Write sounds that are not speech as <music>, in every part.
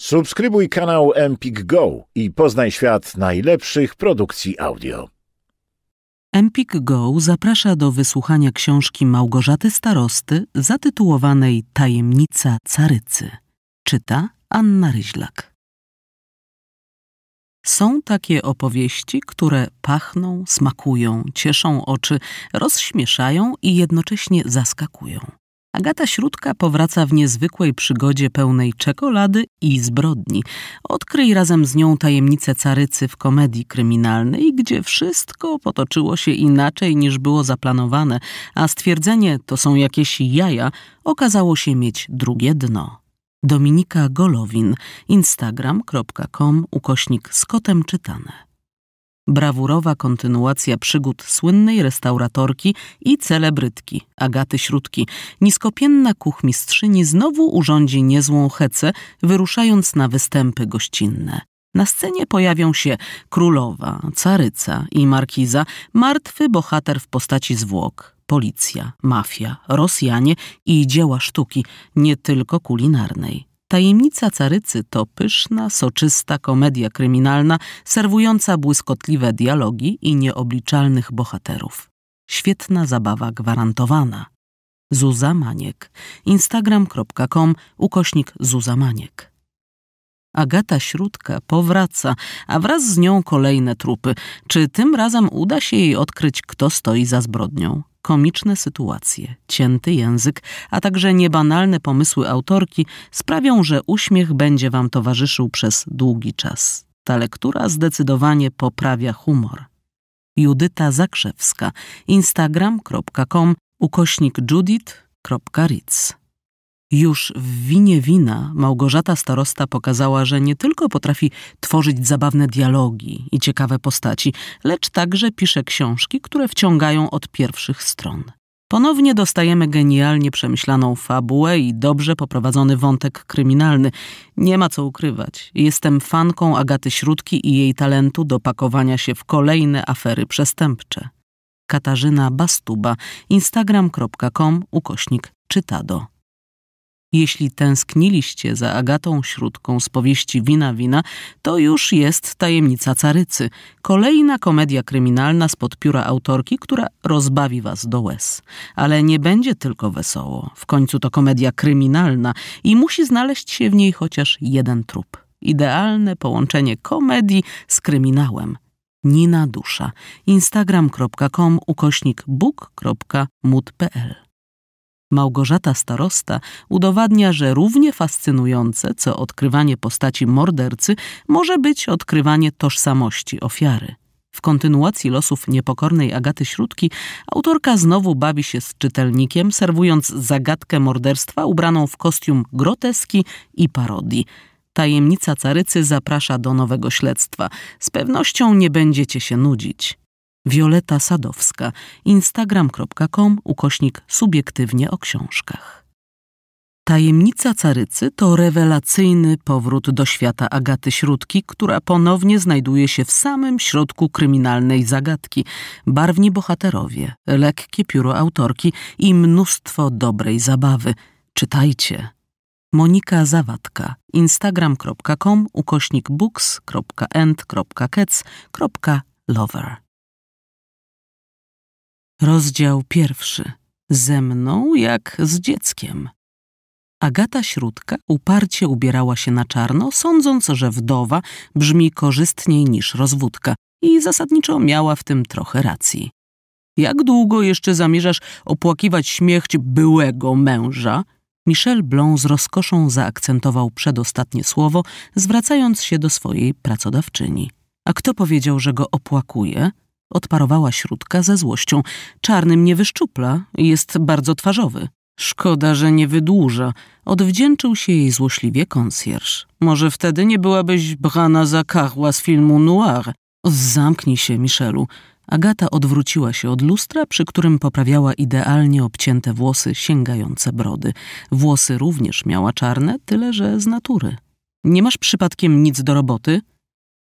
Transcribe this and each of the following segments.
Subskrybuj kanał Empik Go i poznaj świat najlepszych produkcji audio. Empik Go zaprasza do wysłuchania książki Małgorzaty Starosty zatytułowanej Tajemnica Carycy. Czyta Anna Ryźlak. Są takie opowieści, które pachną, smakują, cieszą oczy, rozśmieszają i jednocześnie zaskakują. Agata Śródka powraca w niezwykłej przygodzie pełnej czekolady i zbrodni. Odkryj razem z nią tajemnicę carycy w komedii kryminalnej, gdzie wszystko potoczyło się inaczej niż było zaplanowane, a stwierdzenie to są jakieś jaja okazało się mieć drugie dno. Dominika Golowin, instagram.com ukośnik skotem czytane brawurowa kontynuacja przygód słynnej restauratorki i celebrytki Agaty Śródki. Niskopienna kuchmistrzyni znowu urządzi niezłą hecę, wyruszając na występy gościnne. Na scenie pojawią się królowa, caryca i markiza, martwy bohater w postaci zwłok, policja, mafia, Rosjanie i dzieła sztuki, nie tylko kulinarnej. Tajemnica Carycy to pyszna, soczysta komedia kryminalna, serwująca błyskotliwe dialogi i nieobliczalnych bohaterów. Świetna zabawa gwarantowana. Zuza Maniek. Instagram.com ukośnik Zuza Maniek. Agata Śródka powraca, a wraz z nią kolejne trupy. Czy tym razem uda się jej odkryć, kto stoi za zbrodnią? Komiczne sytuacje, cięty język, a także niebanalne pomysły autorki sprawią, że uśmiech będzie Wam towarzyszył przez długi czas. Ta lektura zdecydowanie poprawia humor. Judyta Zakrzewska, instagram.com ukośnik judith.ritz już w winie wina Małgorzata Starosta pokazała, że nie tylko potrafi tworzyć zabawne dialogi i ciekawe postaci, lecz także pisze książki, które wciągają od pierwszych stron. Ponownie dostajemy genialnie przemyślaną fabułę i dobrze poprowadzony wątek kryminalny. Nie ma co ukrywać. Jestem fanką Agaty Śródki i jej talentu do pakowania się w kolejne afery przestępcze. Katarzyna Bastuba, instagram.com ukośnik czytado. Jeśli tęskniliście za Agatą Śródką z powieści Wina Wina, to już jest Tajemnica Carycy, kolejna komedia kryminalna spod pióra autorki, która rozbawi was do łez. Ale nie będzie tylko wesoło. W końcu to komedia kryminalna i musi znaleźć się w niej chociaż jeden trup. Idealne połączenie komedii z kryminałem. Nina Dusza. Instagram.com ukośnik bóg.mut.pl Małgorzata Starosta udowadnia, że równie fascynujące co odkrywanie postaci mordercy może być odkrywanie tożsamości ofiary. W kontynuacji losów niepokornej Agaty Śródki autorka znowu bawi się z czytelnikiem, serwując zagadkę morderstwa ubraną w kostium groteski i parodii. Tajemnica Carycy zaprasza do nowego śledztwa. Z pewnością nie będziecie się nudzić. Wioleta Sadowska, instagram.com ukośnik subiektywnie o książkach. Tajemnica Carycy to rewelacyjny powrót do świata Agaty Śródki, która ponownie znajduje się w samym środku kryminalnej zagadki. Barwni bohaterowie, lekkie pióro autorki i mnóstwo dobrej zabawy. Czytajcie. Monika Zawadka, instagram.com ukośnik books.end.kec.lover Rozdział pierwszy. Ze mną jak z dzieckiem. Agata Śródka uparcie ubierała się na czarno, sądząc, że wdowa brzmi korzystniej niż rozwódka i zasadniczo miała w tym trochę racji. Jak długo jeszcze zamierzasz opłakiwać śmierć byłego męża? Michel Blon z rozkoszą zaakcentował przedostatnie słowo, zwracając się do swojej pracodawczyni. A kto powiedział, że go opłakuje? Odparowała śródka ze złością. Czarnym nie wyszczupla, jest bardzo twarzowy. Szkoda, że nie wydłuża. Odwdzięczył się jej złośliwie konsjerż. Może wtedy nie byłabyś brana za karła z filmu Noir. Zamknij się, Michelu. Agata odwróciła się od lustra, przy którym poprawiała idealnie obcięte włosy sięgające brody. Włosy również miała czarne, tyle że z natury. Nie masz przypadkiem nic do roboty?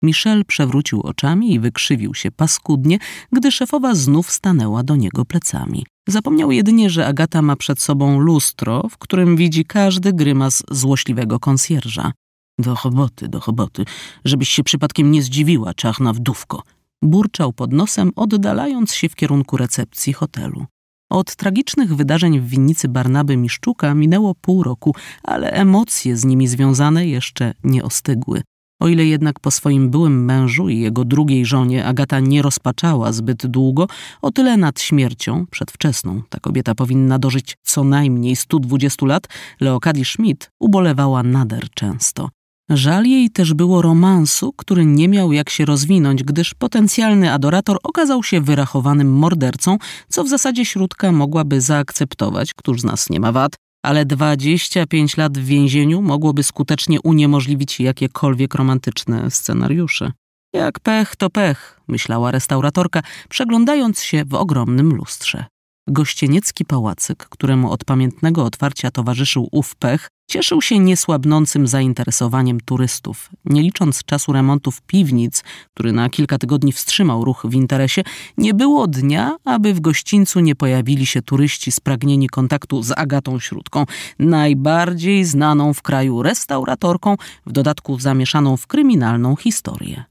Michel przewrócił oczami i wykrzywił się paskudnie, gdy szefowa znów stanęła do niego plecami. Zapomniał jedynie, że Agata ma przed sobą lustro, w którym widzi każdy grymas złośliwego konsjerża. Do choboty, do choboty, żebyś się przypadkiem nie zdziwiła, czarna wdówko. Burczał pod nosem, oddalając się w kierunku recepcji hotelu. Od tragicznych wydarzeń w winnicy Barnaby Miszczuka minęło pół roku, ale emocje z nimi związane jeszcze nie ostygły. O ile jednak po swoim byłym mężu i jego drugiej żonie Agata nie rozpaczała zbyt długo, o tyle nad śmiercią, przedwczesną, ta kobieta powinna dożyć co najmniej 120 lat, Leokadi Schmidt ubolewała nader często. Żal jej też było romansu, który nie miał jak się rozwinąć, gdyż potencjalny adorator okazał się wyrachowanym mordercą, co w zasadzie śródka mogłaby zaakceptować, któż z nas nie ma wad, ale 25 lat w więzieniu mogłoby skutecznie uniemożliwić jakiekolwiek romantyczne scenariusze. Jak pech to pech, myślała restauratorka, przeglądając się w ogromnym lustrze. Gościeniecki pałacyk, któremu od pamiętnego otwarcia towarzyszył ów pech, cieszył się niesłabnącym zainteresowaniem turystów. Nie licząc czasu remontów piwnic, który na kilka tygodni wstrzymał ruch w interesie, nie było dnia, aby w gościńcu nie pojawili się turyści spragnieni kontaktu z Agatą Śródką, najbardziej znaną w kraju restauratorką, w dodatku zamieszaną w kryminalną historię.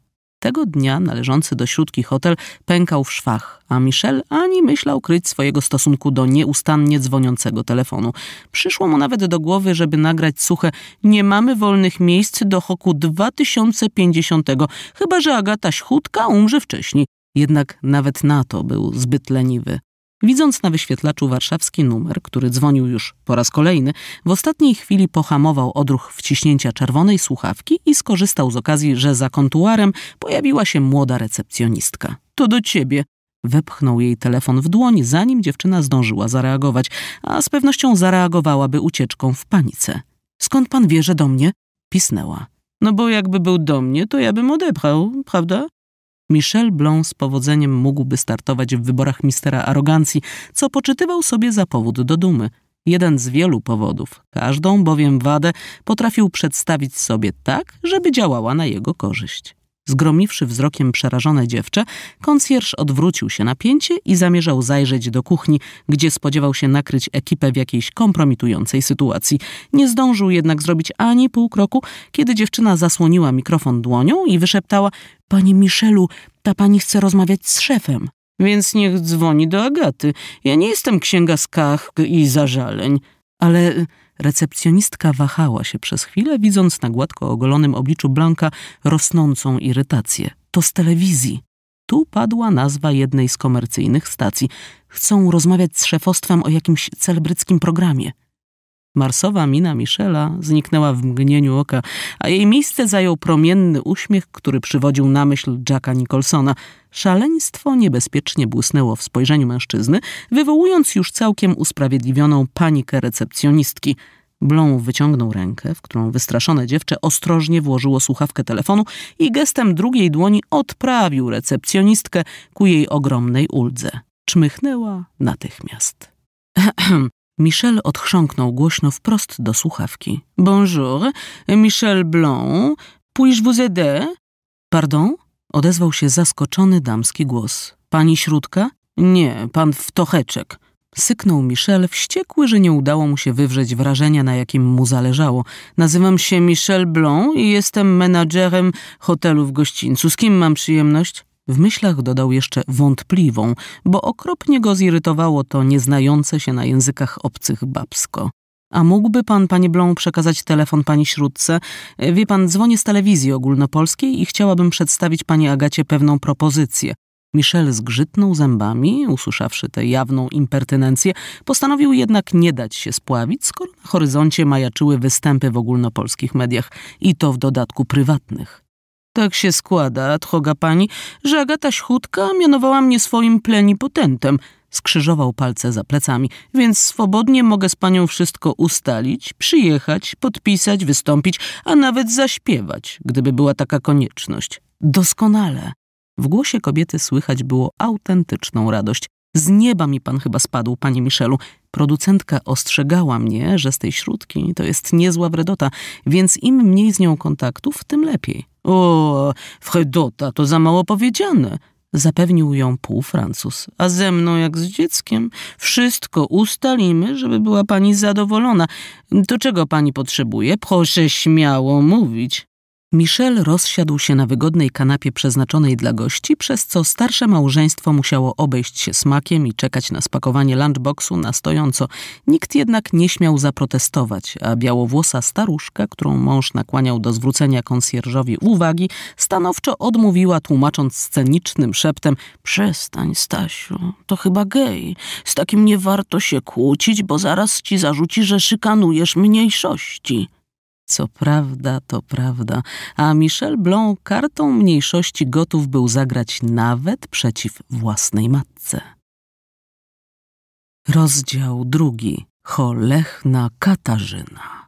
Tego dnia należący do śródki hotel pękał w szwach, a Michel ani myślał kryć swojego stosunku do nieustannie dzwoniącego telefonu. Przyszło mu nawet do głowy, żeby nagrać suche Nie mamy wolnych miejsc do roku 2050, chyba że Agata Śchudka umrze wcześniej. Jednak nawet na to był zbyt leniwy. Widząc na wyświetlaczu warszawski numer, który dzwonił już po raz kolejny, w ostatniej chwili pohamował odruch wciśnięcia czerwonej słuchawki i skorzystał z okazji, że za kontuarem pojawiła się młoda recepcjonistka. To do ciebie. Wepchnął jej telefon w dłoń, zanim dziewczyna zdążyła zareagować, a z pewnością zareagowałaby ucieczką w panice. Skąd pan wie, że do mnie? Pisnęła. No bo jakby był do mnie, to ja bym odebrał, prawda? Michel Blon z powodzeniem mógłby startować w wyborach mistera arogancji, co poczytywał sobie za powód do dumy. Jeden z wielu powodów, każdą bowiem wadę potrafił przedstawić sobie tak, żeby działała na jego korzyść. Zgromiwszy wzrokiem przerażone dziewczę, konsjerż odwrócił się na pięcie i zamierzał zajrzeć do kuchni, gdzie spodziewał się nakryć ekipę w jakiejś kompromitującej sytuacji. Nie zdążył jednak zrobić ani pół kroku, kiedy dziewczyna zasłoniła mikrofon dłonią i wyszeptała – Panie Michelu, ta pani chce rozmawiać z szefem. Więc niech dzwoni do Agaty. Ja nie jestem księga skach i zażaleń. Ale Recepcjonistka wahała się przez chwilę, widząc na gładko ogolonym obliczu Blanka rosnącą irytację. To z telewizji. Tu padła nazwa jednej z komercyjnych stacji. Chcą rozmawiać z szefostwem o jakimś celebryckim programie. Marsowa mina Michela zniknęła w mgnieniu oka, a jej miejsce zajął promienny uśmiech, który przywodził na myśl Jacka Nicholsona. Szaleństwo niebezpiecznie błysnęło w spojrzeniu mężczyzny, wywołując już całkiem usprawiedliwioną panikę recepcjonistki. Blond wyciągnął rękę, w którą wystraszone dziewczę ostrożnie włożyło słuchawkę telefonu i gestem drugiej dłoni odprawił recepcjonistkę ku jej ogromnej uldze. Czmychnęła natychmiast. <clears throat> Michel odchrząknął głośno wprost do słuchawki. Bonjour, Michel Blanc, puis vous aider? Pardon? Odezwał się zaskoczony damski głos. Pani Śródka? Nie, pan Wtocheczek. Syknął Michel, wściekły, że nie udało mu się wywrzeć wrażenia, na jakim mu zależało. Nazywam się Michel Blanc i jestem menadżerem hotelu w gościńcu. Z kim mam przyjemność? W myślach dodał jeszcze wątpliwą, bo okropnie go zirytowało to nieznające się na językach obcych babsko. A mógłby pan, panie blon, przekazać telefon pani Śródce? E, wie pan, dzwonię z telewizji ogólnopolskiej i chciałabym przedstawić pani Agacie pewną propozycję. Michel zgrzytnął zębami, usłyszawszy tę jawną impertynencję, postanowił jednak nie dać się spławić, skoro na horyzoncie majaczyły występy w ogólnopolskich mediach i to w dodatku prywatnych. Tak się składa, droga pani, że Agata Śchutka mianowała mnie swoim plenipotentem. Skrzyżował palce za plecami, więc swobodnie mogę z panią wszystko ustalić, przyjechać, podpisać, wystąpić, a nawet zaśpiewać, gdyby była taka konieczność. Doskonale. W głosie kobiety słychać było autentyczną radość. Z nieba mi pan chyba spadł, panie Michelu. Producentka ostrzegała mnie, że z tej śródki to jest niezła wredota, więc im mniej z nią kontaktów, tym lepiej. O, wredota, to za mało powiedziane. Zapewnił ją pół Francuz. A ze mną, jak z dzieckiem, wszystko ustalimy, żeby była pani zadowolona. Do czego pani potrzebuje? Proszę śmiało mówić. Michel rozsiadł się na wygodnej kanapie przeznaczonej dla gości, przez co starsze małżeństwo musiało obejść się smakiem i czekać na spakowanie lunchboxu na stojąco. Nikt jednak nie śmiał zaprotestować, a białowłosa staruszka, którą mąż nakłaniał do zwrócenia konsjerżowi uwagi, stanowczo odmówiła, tłumacząc scenicznym szeptem – przestań Stasiu, to chyba gej. Z takim nie warto się kłócić, bo zaraz ci zarzuci, że szykanujesz mniejszości. Co prawda, to prawda, a Michel Blanc kartą mniejszości gotów był zagrać nawet przeciw własnej matce. Rozdział drugi. Cholechna Katarzyna.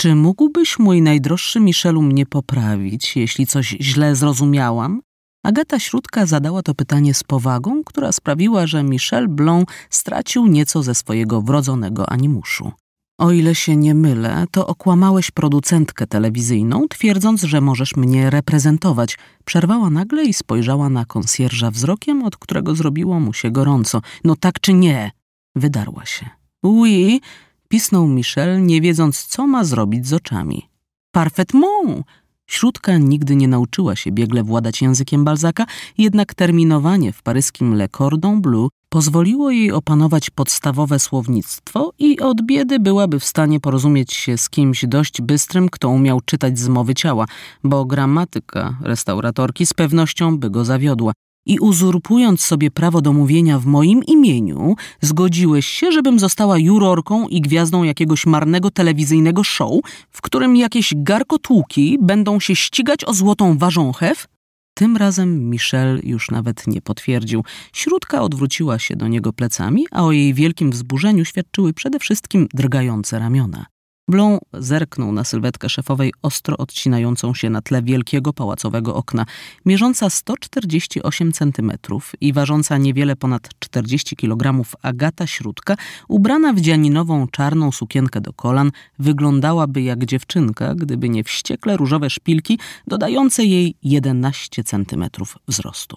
Czy mógłbyś, mój najdroższy Michelu, mnie poprawić, jeśli coś źle zrozumiałam? Agata Śródka zadała to pytanie z powagą, która sprawiła, że Michel Blanc stracił nieco ze swojego wrodzonego animuszu. O ile się nie mylę, to okłamałeś producentkę telewizyjną, twierdząc, że możesz mnie reprezentować. Przerwała nagle i spojrzała na konsjerża wzrokiem, od którego zrobiło mu się gorąco. No tak czy nie? Wydarła się. Oui, pisnął Michel, nie wiedząc, co ma zrobić z oczami. Parfaitement! Śródka nigdy nie nauczyła się biegle władać językiem Balzaka, jednak terminowanie w paryskim Le Cordon Bleu pozwoliło jej opanować podstawowe słownictwo i od biedy byłaby w stanie porozumieć się z kimś dość bystrym, kto umiał czytać z mowy ciała, bo gramatyka restauratorki z pewnością by go zawiodła i uzurpując sobie prawo do mówienia w moim imieniu, zgodziłeś się, żebym została jurorką i gwiazdą jakiegoś marnego telewizyjnego show, w którym jakieś garkotłuki będą się ścigać o złotą warząchew? Tym razem Michel już nawet nie potwierdził. Śródka odwróciła się do niego plecami, a o jej wielkim wzburzeniu świadczyły przede wszystkim drgające ramiona. Blond zerknął na sylwetkę szefowej ostro odcinającą się na tle wielkiego pałacowego okna, mierząca 148 cm i ważąca niewiele ponad 40 kg Agata Śródka, ubrana w dzianinową czarną sukienkę do kolan, wyglądałaby jak dziewczynka, gdyby nie wściekle różowe szpilki dodające jej 11 cm wzrostu.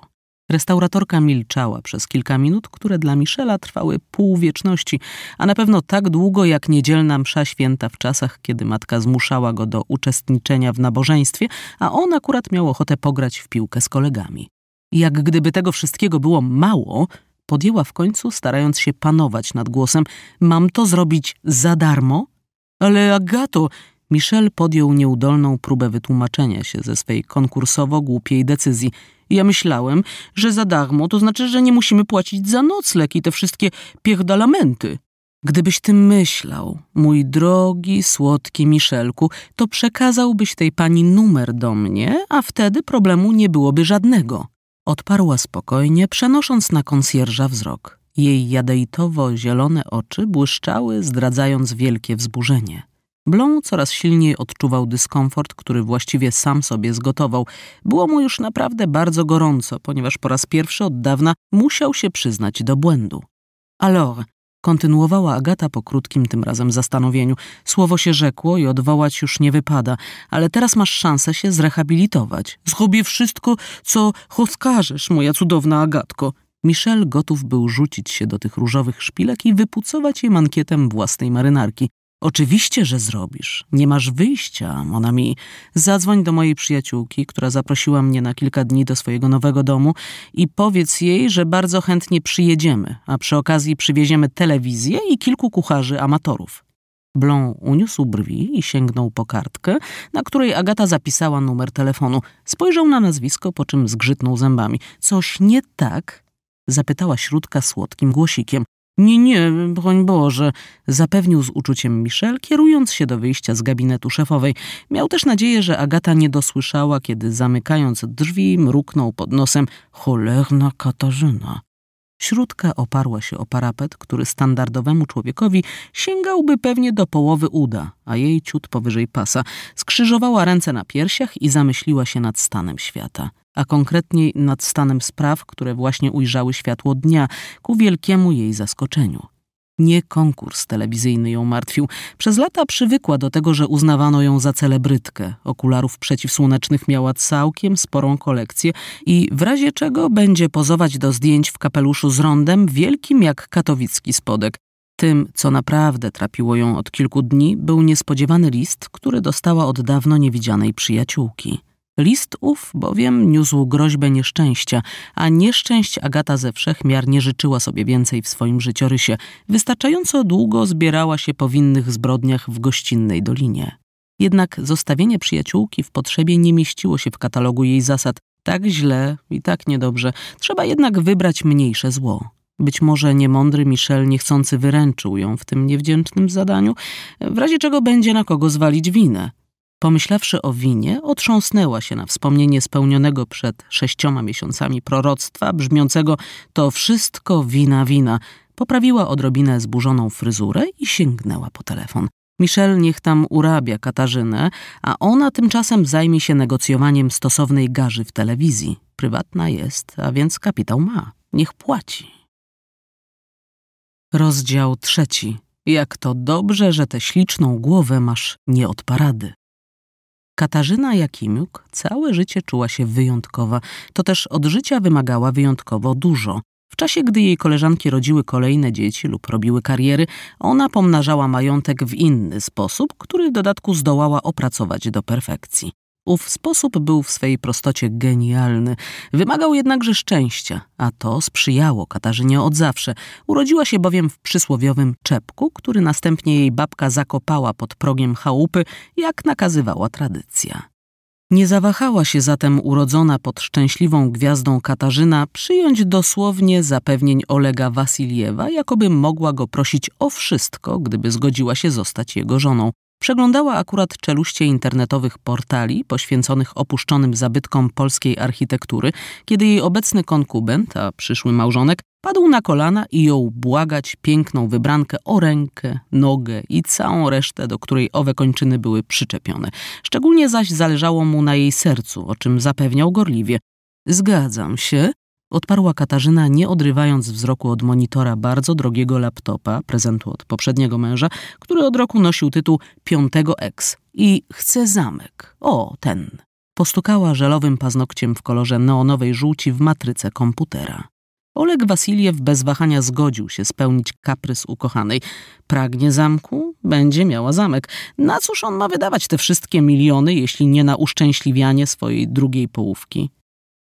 Restauratorka milczała przez kilka minut, które dla Michela trwały pół wieczności, a na pewno tak długo jak niedzielna msza święta w czasach, kiedy matka zmuszała go do uczestniczenia w nabożeństwie, a on akurat miał ochotę pograć w piłkę z kolegami. Jak gdyby tego wszystkiego było mało, podjęła w końcu, starając się panować nad głosem: Mam to zrobić za darmo? Ale Agato, Michel podjął nieudolną próbę wytłumaczenia się ze swej konkursowo głupiej decyzji ja myślałem, że za darmo to znaczy, że nie musimy płacić za nocleg i te wszystkie pierdalamenty. Gdybyś ty myślał, mój drogi, słodki Miszelku, to przekazałbyś tej pani numer do mnie, a wtedy problemu nie byłoby żadnego. Odparła spokojnie, przenosząc na konsjerża wzrok. Jej jadeitowo-zielone oczy błyszczały, zdradzając wielkie wzburzenie. Blon coraz silniej odczuwał dyskomfort, który właściwie sam sobie zgotował. Było mu już naprawdę bardzo gorąco, ponieważ po raz pierwszy od dawna musiał się przyznać do błędu. Alors, kontynuowała Agata po krótkim tym razem zastanowieniu. Słowo się rzekło i odwołać już nie wypada, ale teraz masz szansę się zrehabilitować. Zrobię wszystko, co rozkażesz, moja cudowna Agatko. Michel gotów był rzucić się do tych różowych szpilek i wypucować je mankietem własnej marynarki. Oczywiście, że zrobisz. Nie masz wyjścia, ona mi. Zadzwoń do mojej przyjaciółki, która zaprosiła mnie na kilka dni do swojego nowego domu i powiedz jej, że bardzo chętnie przyjedziemy, a przy okazji przywieziemy telewizję i kilku kucharzy amatorów. Blon uniósł brwi i sięgnął po kartkę, na której Agata zapisała numer telefonu. Spojrzał na nazwisko, po czym zgrzytnął zębami. Coś nie tak? Zapytała śródka słodkim głosikiem. Nie, nie, broń Boże, zapewnił z uczuciem Michel, kierując się do wyjścia z gabinetu szefowej. Miał też nadzieję, że Agata nie dosłyszała, kiedy zamykając drzwi, mruknął pod nosem cholerna Katarzyna. Śródka oparła się o parapet, który standardowemu człowiekowi sięgałby pewnie do połowy uda, a jej ciut powyżej pasa. Skrzyżowała ręce na piersiach i zamyśliła się nad stanem świata, a konkretniej nad stanem spraw, które właśnie ujrzały światło dnia, ku wielkiemu jej zaskoczeniu. Nie konkurs telewizyjny ją martwił. Przez lata przywykła do tego, że uznawano ją za celebrytkę. Okularów przeciwsłonecznych miała całkiem sporą kolekcję i w razie czego będzie pozować do zdjęć w kapeluszu z rondem wielkim jak katowicki spodek. Tym, co naprawdę trapiło ją od kilku dni, był niespodziewany list, który dostała od dawno niewidzianej przyjaciółki. List ów bowiem niósł groźbę nieszczęścia, a nieszczęść Agata ze wszechmiar nie życzyła sobie więcej w swoim życiorysie. Wystarczająco długo zbierała się po winnych zbrodniach w gościnnej dolinie. Jednak zostawienie przyjaciółki w potrzebie nie mieściło się w katalogu jej zasad. Tak źle i tak niedobrze. Trzeba jednak wybrać mniejsze zło. Być może niemądry Michel niechcący wyręczył ją w tym niewdzięcznym zadaniu, w razie czego będzie na kogo zwalić winę. Pomyślawszy o winie, otrząsnęła się na wspomnienie spełnionego przed sześcioma miesiącami proroctwa, brzmiącego to wszystko wina, wina. Poprawiła odrobinę zburzoną fryzurę i sięgnęła po telefon. Michel niech tam urabia Katarzynę, a ona tymczasem zajmie się negocjowaniem stosownej garzy w telewizji. Prywatna jest, a więc kapitał ma. Niech płaci. Rozdział trzeci. Jak to dobrze, że tę śliczną głowę masz nie od parady. Katarzyna Jakimiuk całe życie czuła się wyjątkowa. To też od życia wymagała wyjątkowo dużo. W czasie, gdy jej koleżanki rodziły kolejne dzieci lub robiły kariery, ona pomnażała majątek w inny sposób, który w dodatku zdołała opracować do perfekcji. Ów sposób był w swej prostocie genialny. Wymagał jednakże szczęścia, a to sprzyjało Katarzynie od zawsze. Urodziła się bowiem w przysłowiowym czepku, który następnie jej babka zakopała pod progiem chałupy, jak nakazywała tradycja. Nie zawahała się zatem urodzona pod szczęśliwą gwiazdą Katarzyna przyjąć dosłownie zapewnień Olega Wasiliewa, jakoby mogła go prosić o wszystko, gdyby zgodziła się zostać jego żoną. Przeglądała akurat czeluście internetowych portali poświęconych opuszczonym zabytkom polskiej architektury, kiedy jej obecny konkubent, a przyszły małżonek, padł na kolana i jął błagać piękną wybrankę o rękę, nogę i całą resztę, do której owe kończyny były przyczepione. Szczególnie zaś zależało mu na jej sercu, o czym zapewniał gorliwie. Zgadzam się, Odparła Katarzyna, nie odrywając wzroku od monitora bardzo drogiego laptopa, prezentu od poprzedniego męża, który od roku nosił tytuł Piątego X i Chce zamek. O, ten. Postukała żelowym paznokciem w kolorze neonowej żółci w matryce komputera. Oleg Wasiliew bez wahania zgodził się spełnić kaprys ukochanej. Pragnie zamku? Będzie miała zamek. Na cóż on ma wydawać te wszystkie miliony, jeśli nie na uszczęśliwianie swojej drugiej połówki?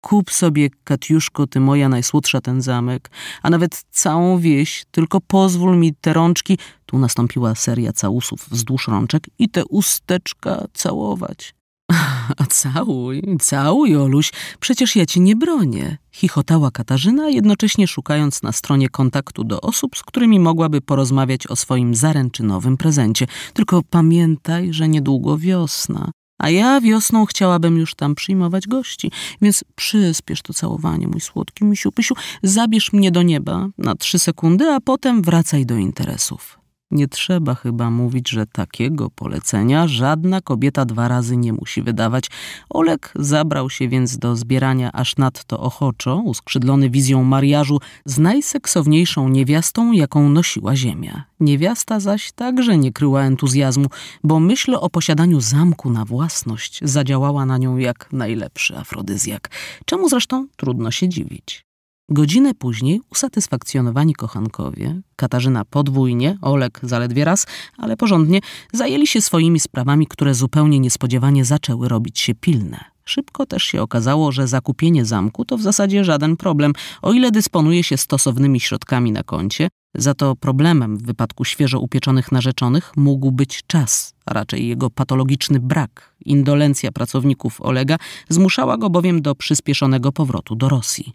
Kup sobie, Katiuszko, ty moja najsłodsza, ten zamek, a nawet całą wieś, tylko pozwól mi te rączki. Tu nastąpiła seria całusów wzdłuż rączek i te usteczka całować. <laughs> A całuj, całuj, Oluś, przecież ja ci nie bronię, chichotała Katarzyna, jednocześnie szukając na stronie kontaktu do osób, z którymi mogłaby porozmawiać o swoim zaręczynowym prezencie. Tylko pamiętaj, że niedługo wiosna a ja wiosną chciałabym już tam przyjmować gości, więc przyspiesz to całowanie, mój słodki misiu pysiu, zabierz mnie do nieba na trzy sekundy, a potem wracaj do interesów. Nie trzeba chyba mówić, że takiego polecenia żadna kobieta dwa razy nie musi wydawać. Olek zabrał się więc do zbierania aż nadto ochoczo, uskrzydlony wizją mariażu z najseksowniejszą niewiastą, jaką nosiła ziemia. Niewiasta zaś także nie kryła entuzjazmu, bo myśl o posiadaniu zamku na własność zadziałała na nią jak najlepszy afrodyzjak. Czemu zresztą trudno się dziwić. Godzinę później usatysfakcjonowani kochankowie, Katarzyna podwójnie, Olek zaledwie raz, ale porządnie, zajęli się swoimi sprawami, które zupełnie niespodziewanie zaczęły robić się pilne. Szybko też się okazało, że zakupienie zamku to w zasadzie żaden problem, o ile dysponuje się stosownymi środkami na koncie. Za to problemem w wypadku świeżo upieczonych narzeczonych mógł być czas, a raczej jego patologiczny brak. Indolencja pracowników Olega zmuszała go bowiem do przyspieszonego powrotu do Rosji.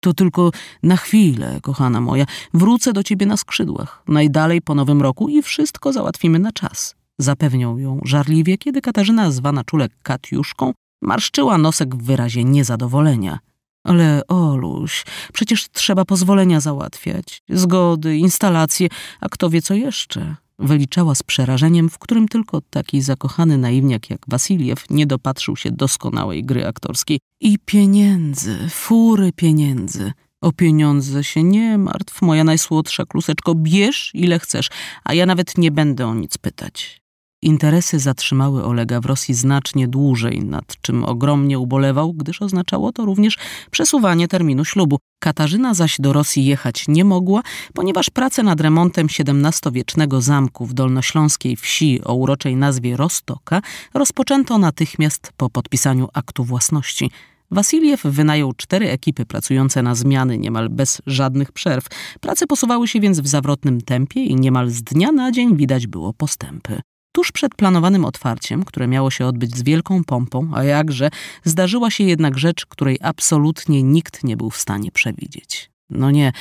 To tylko na chwilę, kochana moja. Wrócę do ciebie na skrzydłach, najdalej po nowym roku i wszystko załatwimy na czas. Zapewniał ją żarliwie, kiedy Katarzyna, zwana czulek Katiuszką, marszczyła nosek w wyrazie niezadowolenia. Ale Oluś, przecież trzeba pozwolenia załatwiać, zgody, instalacje, a kto wie co jeszcze wyliczała z przerażeniem, w którym tylko taki zakochany naiwniak jak Wasiliew nie dopatrzył się doskonałej gry aktorskiej. I pieniędzy, fury pieniędzy. O pieniądze się nie martw, moja najsłodsza kluseczko, bierz ile chcesz, a ja nawet nie będę o nic pytać. Interesy zatrzymały Olega w Rosji znacznie dłużej, nad czym ogromnie ubolewał, gdyż oznaczało to również przesuwanie terminu ślubu. Katarzyna zaś do Rosji jechać nie mogła, ponieważ prace nad remontem XVII-wiecznego zamku w dolnośląskiej wsi o uroczej nazwie Rostoka rozpoczęto natychmiast po podpisaniu aktu własności. Wasiliew wynajął cztery ekipy pracujące na zmiany niemal bez żadnych przerw. Prace posuwały się więc w zawrotnym tempie i niemal z dnia na dzień widać było postępy. Tuż przed planowanym otwarciem, które miało się odbyć z wielką pompą, a jakże, zdarzyła się jednak rzecz, której absolutnie nikt nie był w stanie przewidzieć. No nie,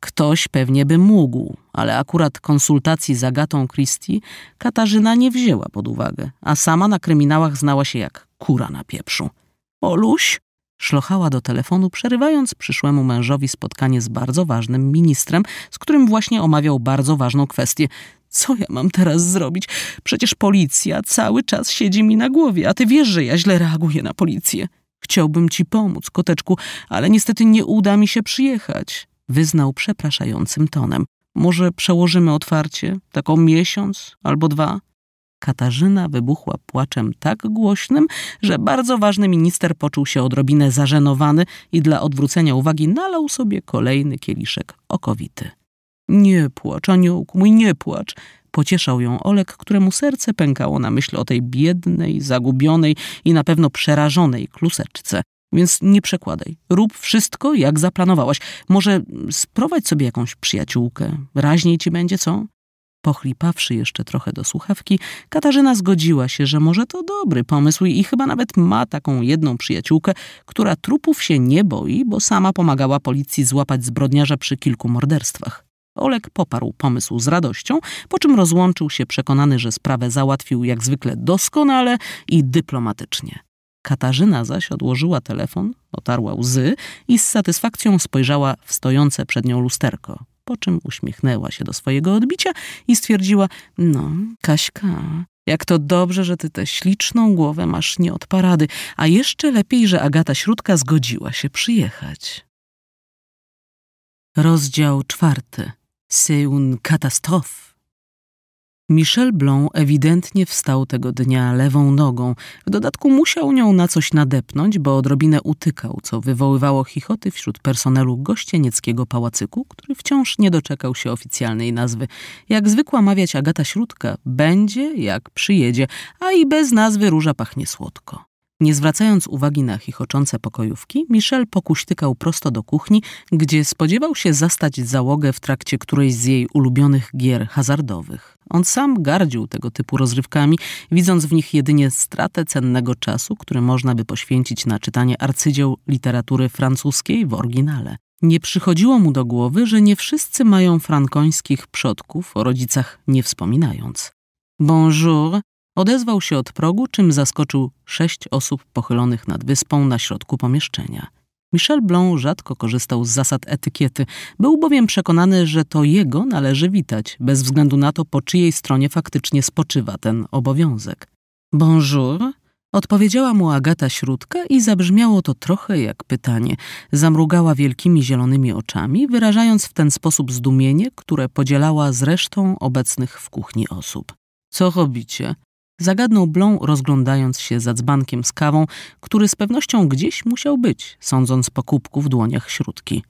ktoś pewnie by mógł, ale akurat konsultacji z Agatą Christie Katarzyna nie wzięła pod uwagę, a sama na kryminałach znała się jak kura na pieprzu. Oluś, szlochała do telefonu, przerywając przyszłemu mężowi spotkanie z bardzo ważnym ministrem, z którym właśnie omawiał bardzo ważną kwestię. Co ja mam teraz zrobić? Przecież policja cały czas siedzi mi na głowie, a ty wiesz, że ja źle reaguję na policję. Chciałbym ci pomóc, koteczku, ale niestety nie uda mi się przyjechać, wyznał przepraszającym tonem. Może przełożymy otwarcie, taką miesiąc albo dwa? Katarzyna wybuchła płaczem tak głośnym, że bardzo ważny minister poczuł się odrobinę zażenowany i dla odwrócenia uwagi nalał sobie kolejny kieliszek okowity. Nie płacz, aniołku mój, nie płacz, pocieszał ją Olek, któremu serce pękało na myśl o tej biednej, zagubionej i na pewno przerażonej kluseczce. Więc nie przekładaj. Rób wszystko, jak zaplanowałaś. Może sprowadź sobie jakąś przyjaciółkę. Raźniej ci będzie, co? Pochlipawszy jeszcze trochę do słuchawki, Katarzyna zgodziła się, że może to dobry pomysł i chyba nawet ma taką jedną przyjaciółkę, która trupów się nie boi, bo sama pomagała policji złapać zbrodniarza przy kilku morderstwach. Olek poparł pomysł z radością, po czym rozłączył się przekonany, że sprawę załatwił jak zwykle doskonale i dyplomatycznie. Katarzyna zaś odłożyła telefon, otarła łzy i z satysfakcją spojrzała w stojące przed nią lusterko po czym uśmiechnęła się do swojego odbicia i stwierdziła: No, Kaśka, jak to dobrze, że ty tę śliczną głowę masz nie od parady, a jeszcze lepiej, że Agata Śródka zgodziła się przyjechać. Rozdział czwarty. Seun katastrof. Michel Blanc ewidentnie wstał tego dnia lewą nogą. W dodatku musiał nią na coś nadepnąć, bo odrobinę utykał, co wywoływało chichoty wśród personelu gościenieckiego pałacyku, który wciąż nie doczekał się oficjalnej nazwy. Jak zwykła mawiać Agata Śródka, będzie jak przyjedzie, a i bez nazwy róża pachnie słodko. Nie zwracając uwagi na chichoczące pokojówki, Michel pokuśtykał prosto do kuchni, gdzie spodziewał się zastać załogę w trakcie którejś z jej ulubionych gier hazardowych. On sam gardził tego typu rozrywkami, widząc w nich jedynie stratę cennego czasu, który można by poświęcić na czytanie arcydzieł literatury francuskiej w oryginale. Nie przychodziło mu do głowy, że nie wszyscy mają frankońskich przodków, o rodzicach nie wspominając. Bonjour, Odezwał się od progu, czym zaskoczył sześć osób pochylonych nad wyspą na środku pomieszczenia. Michel Blanc rzadko korzystał z zasad etykiety, był bowiem przekonany, że to jego należy witać, bez względu na to, po czyjej stronie faktycznie spoczywa ten obowiązek. Bonjour, odpowiedziała mu Agata Śródka i zabrzmiało to trochę jak pytanie. Zamrugała wielkimi zielonymi oczami, wyrażając w ten sposób zdumienie, które podzielała z resztą obecnych w kuchni osób. Co robicie? Zagadnął Blą, rozglądając się za dzbankiem z kawą, który z pewnością gdzieś musiał być, sądząc po kubku w dłoniach śródki.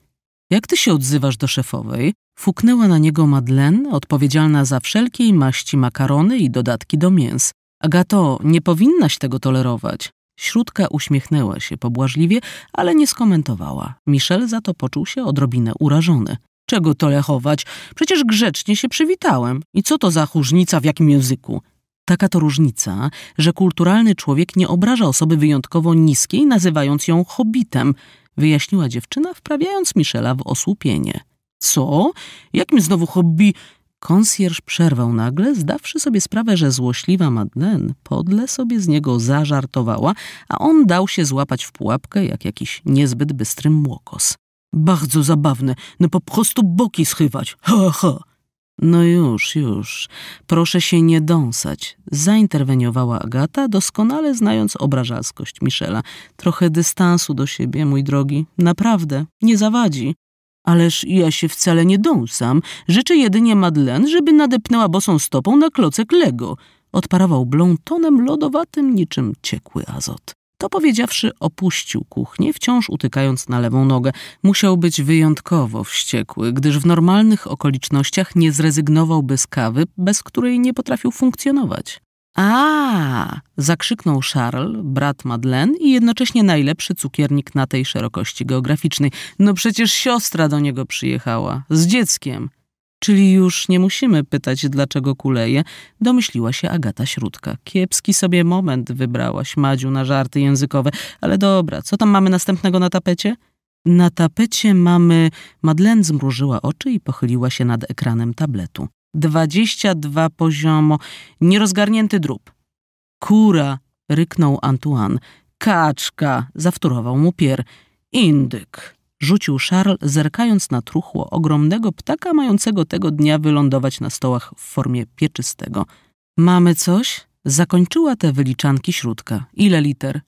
Jak ty się odzywasz do szefowej? Fuknęła na niego Madlen, odpowiedzialna za wszelkiej maści makarony i dodatki do mięs. Agato, nie powinnaś tego tolerować. Śródka uśmiechnęła się pobłażliwie, ale nie skomentowała. Michel za to poczuł się odrobinę urażony. Czego tolerować? Przecież grzecznie się przywitałem. I co to za chórznica w jakim języku? Taka to różnica, że kulturalny człowiek nie obraża osoby wyjątkowo niskiej, nazywając ją hobbitem, wyjaśniła dziewczyna, wprawiając Michela w osłupienie. Co? Jakim znowu hobby? Konsjerż przerwał nagle, zdawszy sobie sprawę, że złośliwa Madlen podle sobie z niego zażartowała, a on dał się złapać w pułapkę jak jakiś niezbyt bystry młokos. Bardzo zabawne, no po prostu boki schywać, ha, ha. No już, już, proszę się nie dąsać, zainterweniowała Agata, doskonale znając obrażalskość Michela. Trochę dystansu do siebie, mój drogi, naprawdę, nie zawadzi. Ależ ja się wcale nie dąsam. Życzę jedynie Madlen, żeby nadepnęła bosą stopą na klocek Lego. Odparował blontonem lodowatym niczym ciekły azot. To powiedziawszy, opuścił kuchnię, wciąż utykając na lewą nogę. Musiał być wyjątkowo wściekły, gdyż w normalnych okolicznościach nie zrezygnowałby z kawy, bez której nie potrafił funkcjonować. A! zakrzyknął Charles, brat Madeleine i jednocześnie najlepszy cukiernik na tej szerokości geograficznej. No przecież siostra do niego przyjechała z dzieckiem. Czyli już nie musimy pytać, dlaczego kuleje, domyśliła się Agata Śródka. Kiepski sobie moment wybrałaś, Madziu, na żarty językowe. Ale dobra, co tam mamy następnego na tapecie? Na tapecie mamy... Madlen zmrużyła oczy i pochyliła się nad ekranem tabletu. Dwadzieścia dwa poziomo, nierozgarnięty drób. Kura, ryknął Antoine. Kaczka, zawtórował mu Pier. Indyk rzucił Charles, zerkając na truchło ogromnego ptaka mającego tego dnia wylądować na stołach w formie pieczystego. Mamy coś? Zakończyła te wyliczanki śródka. Ile liter?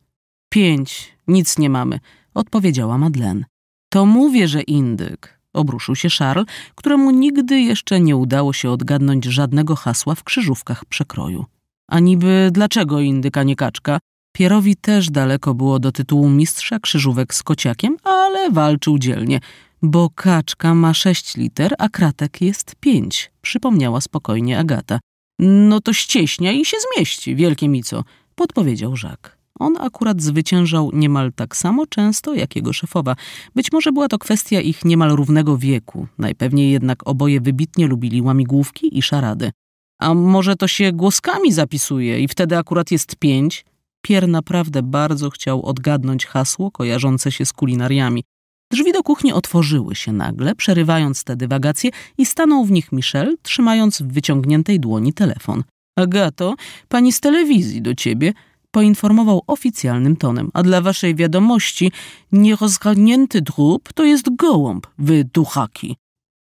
Pięć. Nic nie mamy, odpowiedziała Madeleine. To mówię, że indyk. Obruszył się Charles, któremu nigdy jeszcze nie udało się odgadnąć żadnego hasła w krzyżówkach przekroju. A niby dlaczego indyka nie kaczka? Pierowi też daleko było do tytułu mistrza krzyżówek z kociakiem, ale walczył dzielnie, bo kaczka ma sześć liter, a kratek jest pięć, przypomniała spokojnie Agata. No to ścieśnia i się zmieści, wielkie mico, podpowiedział Żak. On akurat zwyciężał niemal tak samo często jak jego szefowa. Być może była to kwestia ich niemal równego wieku. Najpewniej jednak oboje wybitnie lubili łamigłówki i szarady. A może to się głoskami zapisuje i wtedy akurat jest pięć? Pier naprawdę bardzo chciał odgadnąć hasło kojarzące się z kulinariami. Drzwi do kuchni otworzyły się nagle, przerywając te dywagacje i stanął w nich Michel, trzymając w wyciągniętej dłoni telefon. Agato, pani z telewizji do ciebie, poinformował oficjalnym tonem, a dla waszej wiadomości nierozgarnięty drób to jest gołąb, wy duchaki.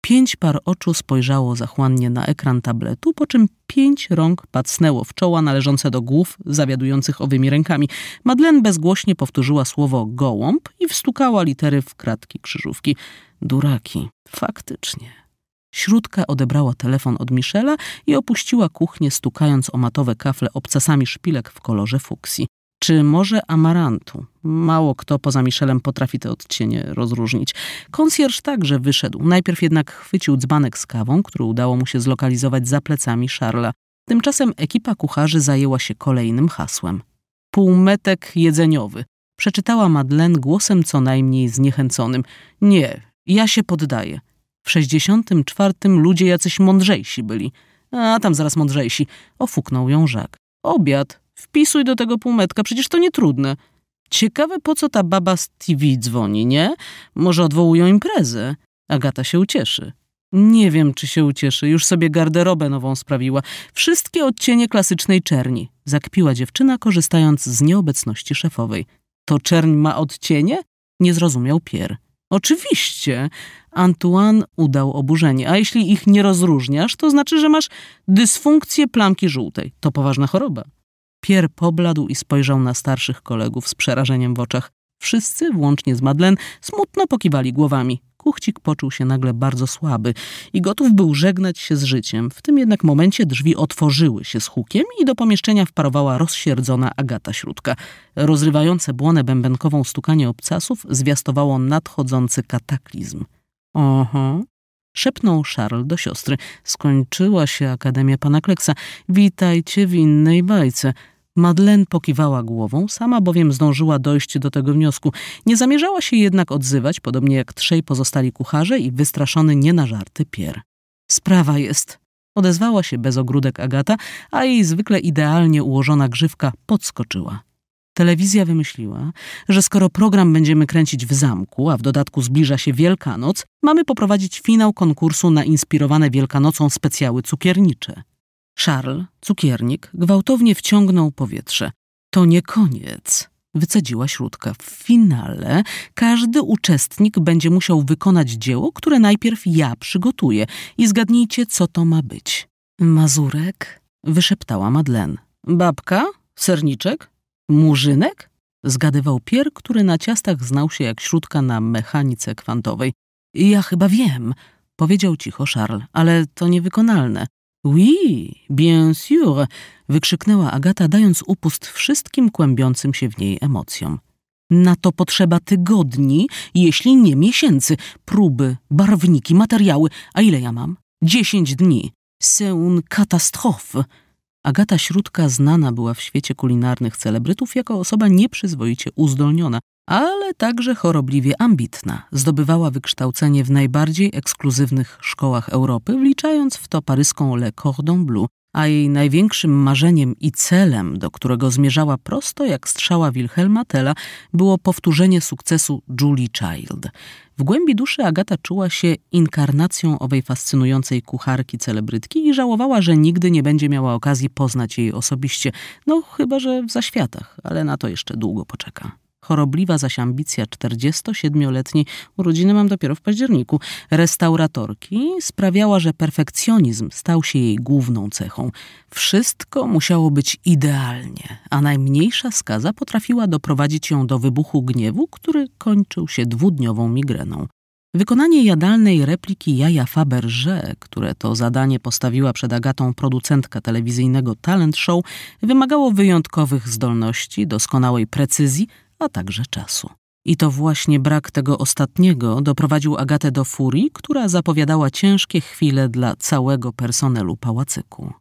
Pięć par oczu spojrzało zachłannie na ekran tabletu, po czym pięć rąk pacnęło w czoła należące do głów zawiadujących owymi rękami. Madlen bezgłośnie powtórzyła słowo gołąb i wstukała litery w kratki krzyżówki. Duraki, faktycznie. Śródka odebrała telefon od Michela i opuściła kuchnię, stukając o matowe kafle obcasami szpilek w kolorze fuksji czy może amarantu. Mało kto poza Michelem potrafi te odcienie rozróżnić. Konsjerż także wyszedł. Najpierw jednak chwycił dzbanek z kawą, który udało mu się zlokalizować za plecami Szarla. Tymczasem ekipa kucharzy zajęła się kolejnym hasłem. Półmetek jedzeniowy. Przeczytała Madlen głosem co najmniej zniechęconym. Nie, ja się poddaję. W 64 ludzie jacyś mądrzejsi byli. A tam zaraz mądrzejsi. Ofuknął ją Żak. Obiad, Wpisuj do tego półmetka, przecież to nie trudne. Ciekawe, po co ta baba z TV dzwoni, nie? Może odwołują imprezę. Agata się ucieszy. Nie wiem, czy się ucieszy. Już sobie garderobę nową sprawiła. Wszystkie odcienie klasycznej czerni. Zakpiła dziewczyna, korzystając z nieobecności szefowej. To czerń ma odcienie? Nie zrozumiał Pier. Oczywiście. Antoine udał oburzenie. A jeśli ich nie rozróżniasz, to znaczy, że masz dysfunkcję plamki żółtej. To poważna choroba. Pier pobladł i spojrzał na starszych kolegów z przerażeniem w oczach. Wszyscy, włącznie z Madlen, smutno pokiwali głowami. Kuchcik poczuł się nagle bardzo słaby i gotów był żegnać się z życiem. W tym jednak momencie drzwi otworzyły się z hukiem i do pomieszczenia wparowała rozsierdzona Agata Śródka. Rozrywające błonę bębenkową stukanie obcasów zwiastowało nadchodzący kataklizm. Oho, szepnął Charles do siostry. Skończyła się Akademia Pana Kleksa. Witajcie w innej bajce. Madlen pokiwała głową, sama bowiem zdążyła dojść do tego wniosku. Nie zamierzała się jednak odzywać, podobnie jak trzej pozostali kucharze i wystraszony nie na żarty Pier. Sprawa jest. Odezwała się bez ogródek Agata, a jej zwykle idealnie ułożona grzywka podskoczyła. Telewizja wymyśliła, że skoro program będziemy kręcić w zamku, a w dodatku zbliża się Wielkanoc, mamy poprowadzić finał konkursu na inspirowane Wielkanocą specjały cukiernicze. Charles, cukiernik, gwałtownie wciągnął powietrze. To nie koniec. Wycedziła śródka. W finale każdy uczestnik będzie musiał wykonać dzieło, które najpierw ja przygotuję i zgadnijcie, co to ma być. Mazurek? wyszeptała Madlen. Babka? Serniczek? Murzynek? zgadywał Pier, który na ciastach znał się jak śródka na mechanice kwantowej. Ja chyba wiem, powiedział cicho Charles, ale to niewykonalne. Oui, bien sûr! wykrzyknęła Agata, dając upust wszystkim kłębiącym się w niej emocjom. Na to potrzeba tygodni, jeśli nie miesięcy. Próby, barwniki, materiały. A ile ja mam? Dziesięć dni. C'est une catastrophe. Agata Śródka znana była w świecie kulinarnych celebrytów jako osoba nieprzyzwoicie uzdolniona, ale także chorobliwie ambitna. Zdobywała wykształcenie w najbardziej ekskluzywnych szkołach Europy, wliczając w to paryską Le Cordon Bleu, a jej największym marzeniem i celem, do którego zmierzała prosto jak strzała Wilhelma Tella, było powtórzenie sukcesu Julie Child. W głębi duszy Agata czuła się inkarnacją owej fascynującej kucharki celebrytki i żałowała, że nigdy nie będzie miała okazji poznać jej osobiście, no chyba że w zaświatach, ale na to jeszcze długo poczeka chorobliwa zaś ambicja 47-letniej, urodziny mam dopiero w październiku, restauratorki sprawiała, że perfekcjonizm stał się jej główną cechą. Wszystko musiało być idealnie, a najmniejsza skaza potrafiła doprowadzić ją do wybuchu gniewu, który kończył się dwudniową migreną. Wykonanie jadalnej repliki jaja Fabergé, które to zadanie postawiła przed Agatą producentka telewizyjnego talent show, wymagało wyjątkowych zdolności, doskonałej precyzji, a także czasu. I to właśnie brak tego ostatniego doprowadził Agatę do furii, która zapowiadała ciężkie chwile dla całego personelu pałacyku.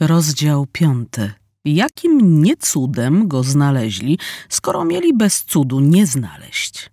Rozdział piąty. Jakim niecudem go znaleźli, skoro mieli bez cudu nie znaleźć?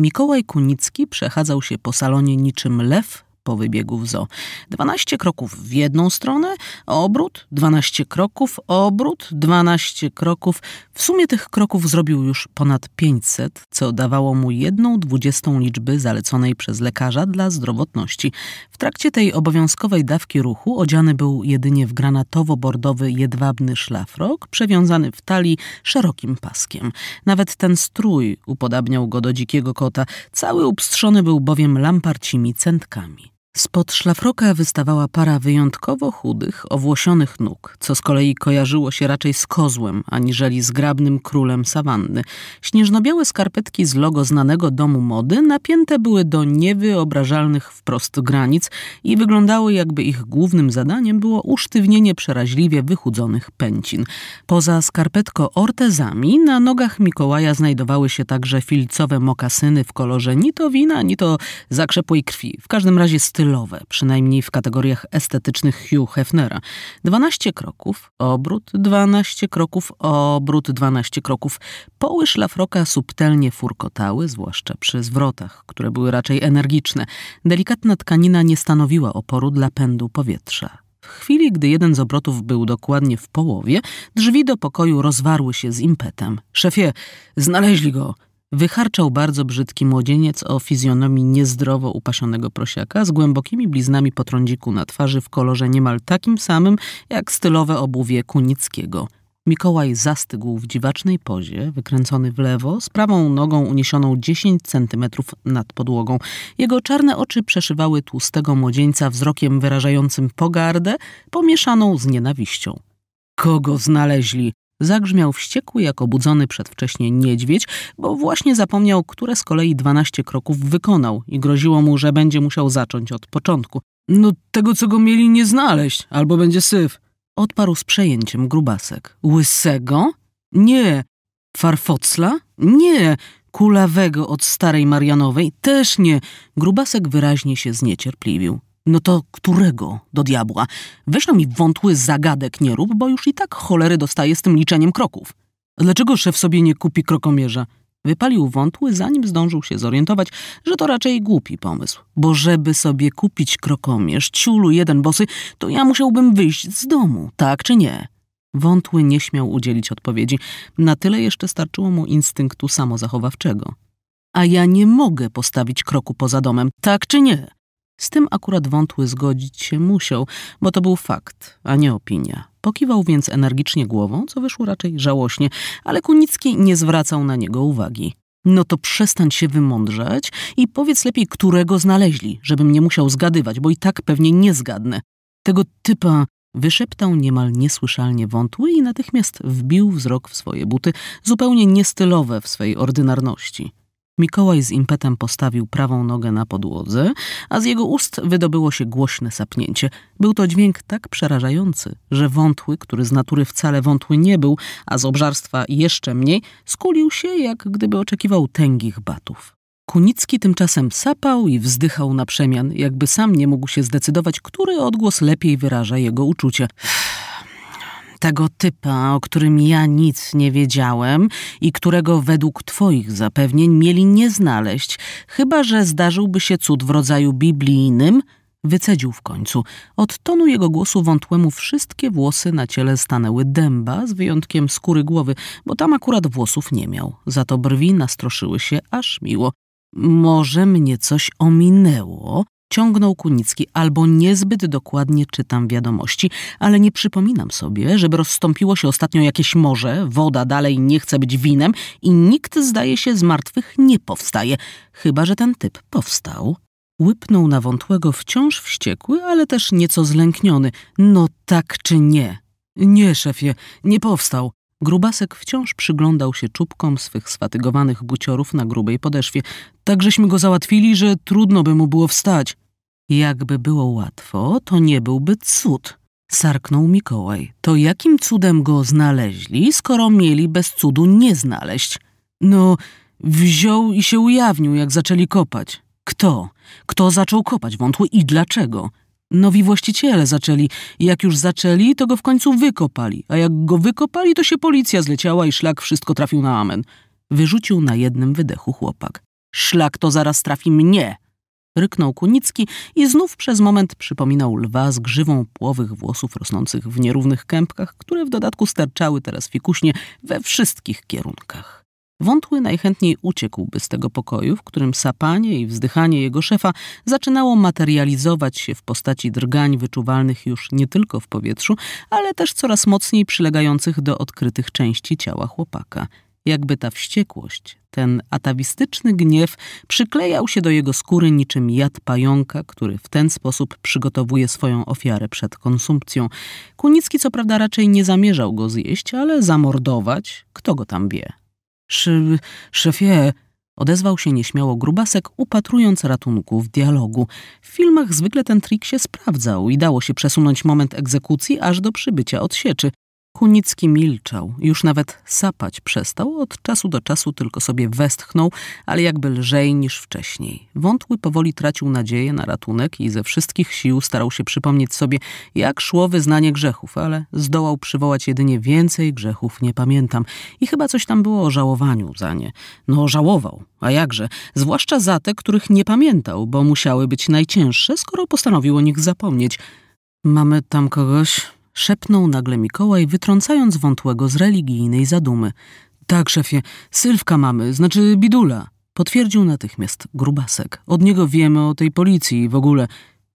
Mikołaj Kunicki przechadzał się po salonie niczym lew po wybiegu w zoo. 12 kroków w jedną stronę, obrót, 12 kroków, obrót, 12 kroków. W sumie tych kroków zrobił już ponad 500, co dawało mu jedną dwudziestą liczby zaleconej przez lekarza dla zdrowotności. W trakcie tej obowiązkowej dawki ruchu odziany był jedynie w granatowo-bordowy jedwabny szlafrok, przewiązany w talii szerokim paskiem. Nawet ten strój upodabniał go do dzikiego kota. Cały upstrzony był bowiem lamparcimi centkami. Spod szlafroka wystawała para wyjątkowo chudych, owłosionych nóg, co z kolei kojarzyło się raczej z kozłem, aniżeli z grabnym królem sawanny. Śnieżnobiałe skarpetki z logo znanego domu mody napięte były do niewyobrażalnych wprost granic i wyglądały jakby ich głównym zadaniem było usztywnienie przeraźliwie wychudzonych pęcin. Poza skarpetko ortezami na nogach Mikołaja znajdowały się także filcowe mokasyny w kolorze ni to wina, ni to zakrzepłej krwi. W każdym razie styl stylowe, przynajmniej w kategoriach estetycznych Hugh Hefnera. 12 kroków, obrót 12 kroków, obrót 12 kroków. Poły szlafroka subtelnie furkotały, zwłaszcza przy zwrotach, które były raczej energiczne. Delikatna tkanina nie stanowiła oporu dla pędu powietrza. W chwili, gdy jeden z obrotów był dokładnie w połowie, drzwi do pokoju rozwarły się z impetem. Szefie, znaleźli go! Wycharczał bardzo brzydki młodzieniec o fizjonomii niezdrowo upasionego prosiaka z głębokimi bliznami po trądziku na twarzy w kolorze niemal takim samym jak stylowe obuwie Kunickiego. Mikołaj zastygł w dziwacznej pozie, wykręcony w lewo, z prawą nogą uniesioną 10 centymetrów nad podłogą. Jego czarne oczy przeszywały tłustego młodzieńca wzrokiem wyrażającym pogardę, pomieszaną z nienawiścią. Kogo znaleźli? zagrzmiał wściekły, jak obudzony przedwcześnie niedźwiedź, bo właśnie zapomniał, które z kolei dwanaście kroków wykonał i groziło mu, że będzie musiał zacząć od początku. No tego, co go mieli nie znaleźć, albo będzie syf. Odparł z przejęciem grubasek. Łysego? Nie. Farfocla? Nie. Kulawego od starej Marianowej? Też nie. Grubasek wyraźnie się zniecierpliwił. No to którego do diabła? Weź no mi wątły zagadek nie rób, bo już i tak cholery dostaję z tym liczeniem kroków. Dlaczego szef sobie nie kupi krokomierza? Wypalił wątły, zanim zdążył się zorientować, że to raczej głupi pomysł. Bo żeby sobie kupić krokomierz, ciulu jeden bosy, to ja musiałbym wyjść z domu, tak czy nie? Wątły nie śmiał udzielić odpowiedzi. Na tyle jeszcze starczyło mu instynktu samozachowawczego. A ja nie mogę postawić kroku poza domem, tak czy nie? Z tym akurat wątły zgodzić się musiał, bo to był fakt, a nie opinia. Pokiwał więc energicznie głową, co wyszło raczej żałośnie, ale Kunicki nie zwracał na niego uwagi. No to przestań się wymądrzać i powiedz lepiej, którego znaleźli, żebym nie musiał zgadywać, bo i tak pewnie nie zgadnę. Tego typa wyszeptał niemal niesłyszalnie wątły i natychmiast wbił wzrok w swoje buty, zupełnie niestylowe w swej ordynarności. Mikołaj z impetem postawił prawą nogę na podłodze, a z jego ust wydobyło się głośne sapnięcie. Był to dźwięk tak przerażający, że wątły, który z natury wcale wątły nie był, a z obżarstwa jeszcze mniej, skulił się, jak gdyby oczekiwał tęgich batów. Kunicki tymczasem sapał i wzdychał na przemian, jakby sam nie mógł się zdecydować, który odgłos lepiej wyraża jego uczucie tego typa, o którym ja nic nie wiedziałem i którego według Twoich zapewnień mieli nie znaleźć, chyba że zdarzyłby się cud w rodzaju biblijnym, wycedził w końcu. Od tonu jego głosu wątłemu wszystkie włosy na ciele stanęły dęba, z wyjątkiem skóry głowy, bo tam akurat włosów nie miał. Za to brwi nastroszyły się aż miło. Może mnie coś ominęło, ciągnął Kunicki, albo niezbyt dokładnie czytam wiadomości, ale nie przypominam sobie, żeby rozstąpiło się ostatnio jakieś morze, woda dalej nie chce być winem i nikt zdaje się z martwych nie powstaje, chyba że ten typ powstał. Łypnął na wątłego wciąż wściekły, ale też nieco zlękniony. No tak czy nie? Nie, szefie, nie powstał. Grubasek wciąż przyglądał się czubkom swych sfatygowanych buciorów na grubej podeszwie. Tak żeśmy go załatwili, że trudno by mu było wstać. Jakby było łatwo, to nie byłby cud, sarknął Mikołaj. To jakim cudem go znaleźli, skoro mieli bez cudu nie znaleźć? No, wziął i się ujawnił, jak zaczęli kopać. Kto? Kto zaczął kopać wątły i dlaczego? Nowi właściciele zaczęli. Jak już zaczęli, to go w końcu wykopali. A jak go wykopali, to się policja zleciała i szlak wszystko trafił na amen. Wyrzucił na jednym wydechu chłopak. Szlak to zaraz trafi mnie! Ryknął Kunicki i znów przez moment przypominał lwa z grzywą płowych włosów rosnących w nierównych kępkach, które w dodatku sterczały teraz fikuśnie we wszystkich kierunkach. Wątły najchętniej uciekłby z tego pokoju, w którym sapanie i wzdychanie jego szefa zaczynało materializować się w postaci drgań wyczuwalnych już nie tylko w powietrzu, ale też coraz mocniej przylegających do odkrytych części ciała chłopaka. Jakby ta wściekłość, ten atawistyczny gniew przyklejał się do jego skóry niczym jad pająka, który w ten sposób przygotowuje swoją ofiarę przed konsumpcją. Kunicki co prawda raczej nie zamierzał go zjeść, ale zamordować, kto go tam wie. Szy... Szefie, odezwał się nieśmiało Grubasek, upatrując ratunku w dialogu. W filmach zwykle ten trik się sprawdzał i dało się przesunąć moment egzekucji aż do przybycia odsieczy. Kunicki milczał, już nawet sapać przestał, od czasu do czasu tylko sobie westchnął, ale jakby lżej niż wcześniej. Wątły powoli tracił nadzieję na ratunek i ze wszystkich sił starał się przypomnieć sobie, jak szło wyznanie grzechów, ale zdołał przywołać jedynie więcej grzechów, nie pamiętam. I chyba coś tam było o żałowaniu za nie. No, żałował, a jakże, zwłaszcza za te, których nie pamiętał, bo musiały być najcięższe, skoro postanowił o nich zapomnieć. Mamy tam kogoś, szepnął nagle Mikołaj, wytrącając wątłego z religijnej zadumy. Tak, szefie, sylwka mamy, znaczy bidula. Potwierdził natychmiast grubasek. Od niego wiemy o tej policji w ogóle.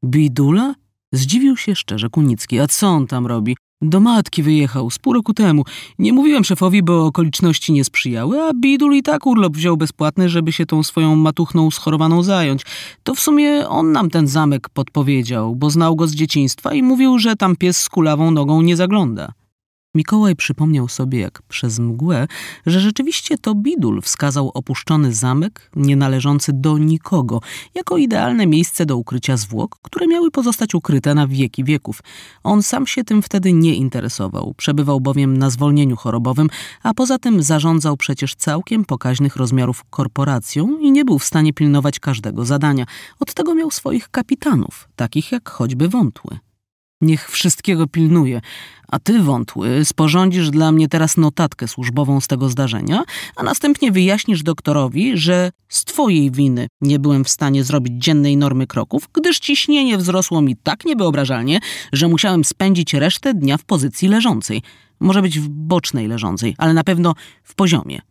Bidula? Zdziwił się szczerze Kunicki. A co on tam robi? Do matki wyjechał, z pół roku temu. Nie mówiłem szefowi, bo okoliczności nie sprzyjały, a Bidul i tak urlop wziął bezpłatny, żeby się tą swoją matuchną schorowaną zająć. To w sumie on nam ten zamek podpowiedział, bo znał go z dzieciństwa i mówił, że tam pies z kulawą nogą nie zagląda. Mikołaj przypomniał sobie jak przez mgłę, że rzeczywiście to Bidul wskazał opuszczony zamek, nienależący do nikogo, jako idealne miejsce do ukrycia zwłok, które miały pozostać ukryte na wieki wieków. On sam się tym wtedy nie interesował, przebywał bowiem na zwolnieniu chorobowym, a poza tym zarządzał przecież całkiem pokaźnych rozmiarów korporacją i nie był w stanie pilnować każdego zadania. Od tego miał swoich kapitanów, takich jak choćby wątły. Niech wszystkiego pilnuje, a ty, wątły, sporządzisz dla mnie teraz notatkę służbową z tego zdarzenia, a następnie wyjaśnisz doktorowi, że z twojej winy nie byłem w stanie zrobić dziennej normy kroków, gdyż ciśnienie wzrosło mi tak niewyobrażalnie, że musiałem spędzić resztę dnia w pozycji leżącej. Może być w bocznej leżącej, ale na pewno w poziomie.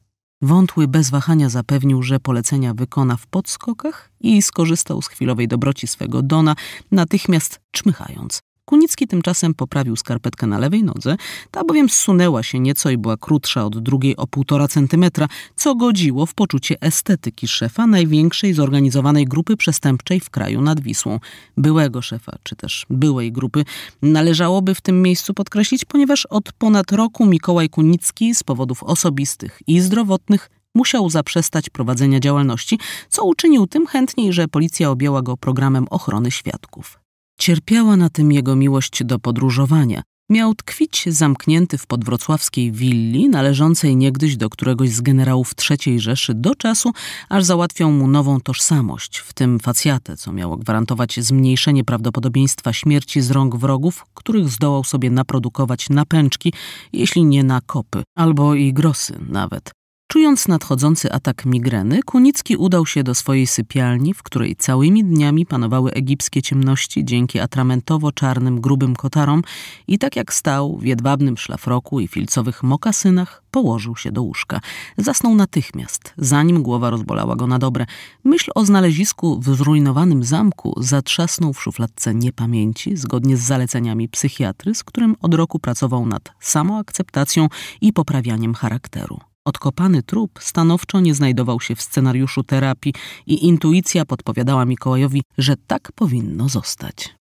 Wątły bez wahania zapewnił, że polecenia wykona w podskokach i skorzystał z chwilowej dobroci swego Dona, natychmiast czmychając. Kunicki tymczasem poprawił skarpetkę na lewej nodze, ta bowiem zsunęła się nieco i była krótsza od drugiej o półtora centymetra, co godziło w poczucie estetyki szefa największej zorganizowanej grupy przestępczej w kraju nad Wisłą. Byłego szefa, czy też byłej grupy, należałoby w tym miejscu podkreślić, ponieważ od ponad roku Mikołaj Kunicki z powodów osobistych i zdrowotnych musiał zaprzestać prowadzenia działalności, co uczynił tym chętniej, że policja objęła go programem ochrony świadków. Cierpiała na tym jego miłość do podróżowania. Miał tkwić zamknięty w podwrocławskiej willi, należącej niegdyś do któregoś z generałów III Rzeszy, do czasu, aż załatwią mu nową tożsamość, w tym facjatę, co miało gwarantować zmniejszenie prawdopodobieństwa śmierci z rąk wrogów, których zdołał sobie naprodukować na pęczki, jeśli nie na kopy, albo i grosy nawet. Czując nadchodzący atak migreny, Kunicki udał się do swojej sypialni, w której całymi dniami panowały egipskie ciemności dzięki atramentowo-czarnym grubym kotarom i tak jak stał w jedwabnym szlafroku i filcowych mokasynach, położył się do łóżka. Zasnął natychmiast, zanim głowa rozbolała go na dobre. Myśl o znalezisku w zrujnowanym zamku zatrzasnął w szufladce niepamięci, zgodnie z zaleceniami psychiatry, z którym od roku pracował nad samoakceptacją i poprawianiem charakteru. Odkopany trup stanowczo nie znajdował się w scenariuszu terapii i intuicja podpowiadała Mikołajowi, że tak powinno zostać.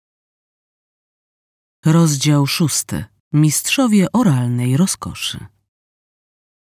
Rozdział szósty. Mistrzowie oralnej rozkoszy.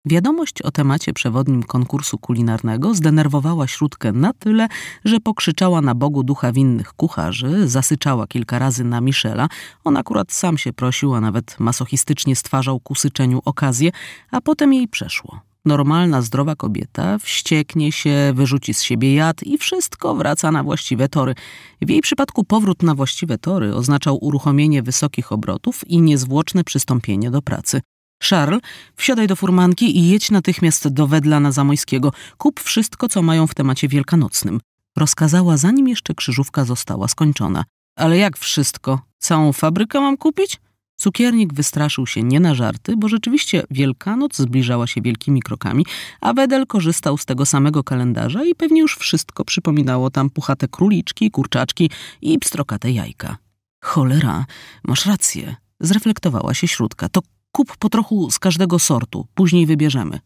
Wiadomość o temacie przewodnim konkursu kulinarnego zdenerwowała śródkę na tyle, że pokrzyczała na Bogu ducha winnych kucharzy, zasyczała kilka razy na Michela. On akurat sam się prosił, a nawet masochistycznie stwarzał ku syczeniu okazję, a potem jej przeszło. Normalna, zdrowa kobieta wścieknie się, wyrzuci z siebie jad i wszystko wraca na właściwe tory. W jej przypadku powrót na właściwe tory oznaczał uruchomienie wysokich obrotów i niezwłoczne przystąpienie do pracy. Charles, wsiadaj do furmanki i jedź natychmiast do Wedlana Zamojskiego. Kup wszystko, co mają w temacie wielkanocnym. Rozkazała, zanim jeszcze krzyżówka została skończona. Ale jak wszystko? Całą fabrykę mam kupić? Cukiernik wystraszył się nie na żarty, bo rzeczywiście Wielkanoc zbliżała się wielkimi krokami, a Wedel korzystał z tego samego kalendarza i pewnie już wszystko przypominało tam puchate króliczki, kurczaczki i pstrokate jajka. Cholera, masz rację, zreflektowała się śródka. To Kup po trochu z każdego sortu, później wybierzemy.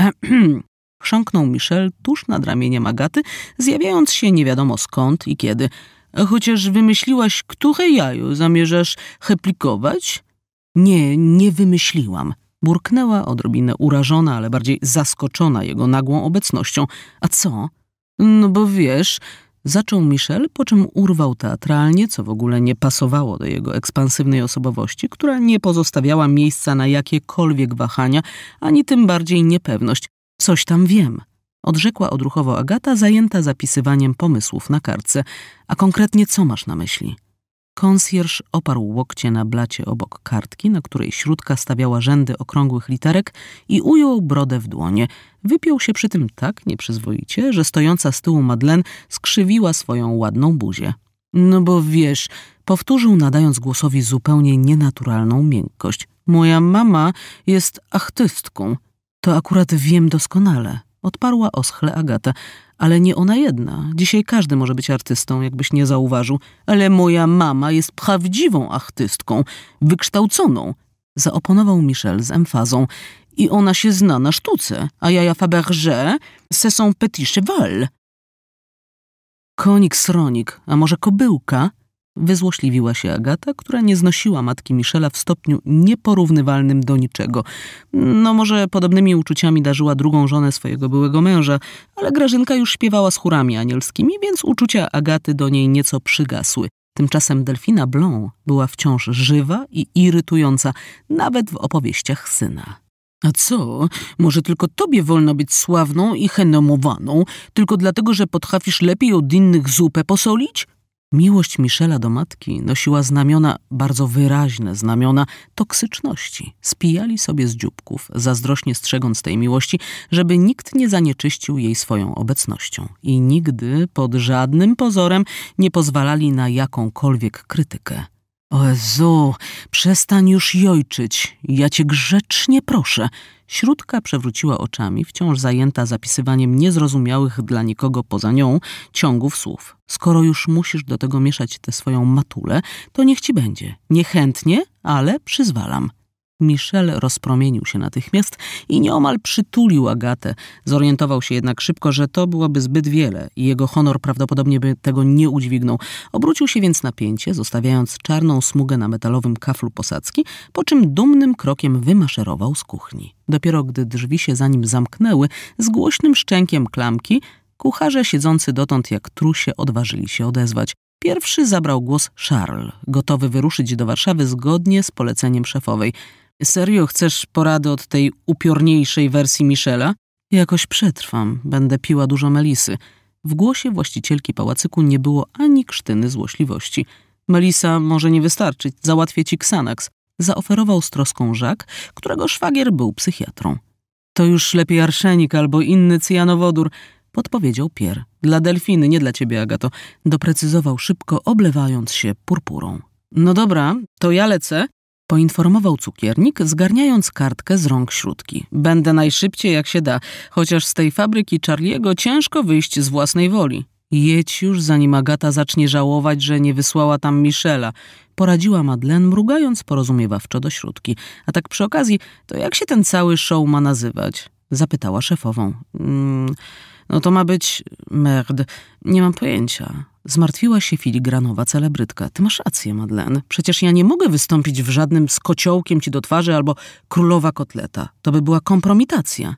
Ehm, <clears throat> chrząknął Michel tuż nad ramieniem Agaty, zjawiając się nie wiadomo skąd i kiedy. Chociaż wymyśliłaś, które jaju zamierzasz replikować? Nie, nie wymyśliłam. Burknęła odrobinę urażona, ale bardziej zaskoczona jego nagłą obecnością. A co? No bo wiesz, Zaczął Michel, po czym urwał teatralnie, co w ogóle nie pasowało do jego ekspansywnej osobowości, która nie pozostawiała miejsca na jakiekolwiek wahania, ani tym bardziej niepewność. Coś tam wiem, odrzekła odruchowo Agata, zajęta zapisywaniem pomysłów na kartce. A konkretnie co masz na myśli? Konsjerż oparł łokcie na blacie obok kartki, na której śródka stawiała rzędy okrągłych literek i ujął brodę w dłonie. Wypiął się przy tym tak nieprzyzwoicie, że stojąca z tyłu Madlen skrzywiła swoją ładną buzię. No bo wiesz, powtórzył nadając głosowi zupełnie nienaturalną miękkość. Moja mama jest artystką. To akurat wiem doskonale, odparła oschle Agata, ale nie ona jedna. Dzisiaj każdy może być artystą, jakbyś nie zauważył, ale moja mama jest prawdziwą artystką, wykształconą. Zaoponował Michel z emfazą. I ona się zna na sztuce, a jaja Fabergé, ce sont petit cheval. Konik sronik, a może kobyłka? Wyzłośliwiła się Agata, która nie znosiła matki Michela w stopniu nieporównywalnym do niczego. No może podobnymi uczuciami darzyła drugą żonę swojego byłego męża, ale Grażynka już śpiewała z chórami anielskimi, więc uczucia Agaty do niej nieco przygasły. Tymczasem Delfina Blon była wciąż żywa i irytująca, nawet w opowieściach syna. A co? Może tylko tobie wolno być sławną i henomowaną, tylko dlatego, że potrafisz lepiej od innych zupę posolić? Miłość Michela do matki nosiła znamiona, bardzo wyraźne znamiona toksyczności. Spijali sobie z dzióbków, zazdrośnie strzegąc tej miłości, żeby nikt nie zanieczyścił jej swoją obecnością. I nigdy pod żadnym pozorem nie pozwalali na jakąkolwiek krytykę. Ezu, przestań już jojczyć, ja cię grzecznie proszę. Śródka przewróciła oczami, wciąż zajęta zapisywaniem niezrozumiałych dla nikogo poza nią ciągów słów. Skoro już musisz do tego mieszać tę swoją matulę, to niech ci będzie. Niechętnie, ale przyzwalam. Michel rozpromienił się natychmiast i nieomal przytulił Agatę. Zorientował się jednak szybko, że to byłoby zbyt wiele i jego honor prawdopodobnie by tego nie udźwignął. Obrócił się więc na pięcie, zostawiając czarną smugę na metalowym kaflu posadzki, po czym dumnym krokiem wymaszerował z kuchni. Dopiero gdy drzwi się za nim zamknęły, z głośnym szczękiem klamki, kucharze siedzący dotąd jak trusie odważyli się odezwać. Pierwszy zabrał głos Charles, gotowy wyruszyć do Warszawy zgodnie z poleceniem szefowej – Serio chcesz porady od tej upiorniejszej wersji Michela? Jakoś przetrwam, będę piła dużo melisy. W głosie właścicielki pałacyku nie było ani krztyny złośliwości. Melisa może nie wystarczyć, załatwię ci Ksanax. Zaoferował z troską Żak, którego szwagier był psychiatrą. To już lepiej arszenik albo inny cyjanowodór, podpowiedział Pier. Dla delfiny, nie dla ciebie, Agato. Doprecyzował szybko, oblewając się purpurą. No dobra, to ja lecę, Poinformował cukiernik, zgarniając kartkę z rąk śródki. Będę najszybciej jak się da, chociaż z tej fabryki Charliego ciężko wyjść z własnej woli. Jedź już, zanim Agata zacznie żałować, że nie wysłała tam Michela, poradziła Madlen, mrugając porozumiewawczo do śródki. A tak przy okazji, to jak się ten cały show ma nazywać? Zapytała szefową. Mm, no to ma być... merd. Nie mam pojęcia. Zmartwiła się filigranowa celebrytka. Ty masz rację, Madlen. Przecież ja nie mogę wystąpić w żadnym z kociołkiem ci do twarzy albo królowa kotleta. To by była kompromitacja.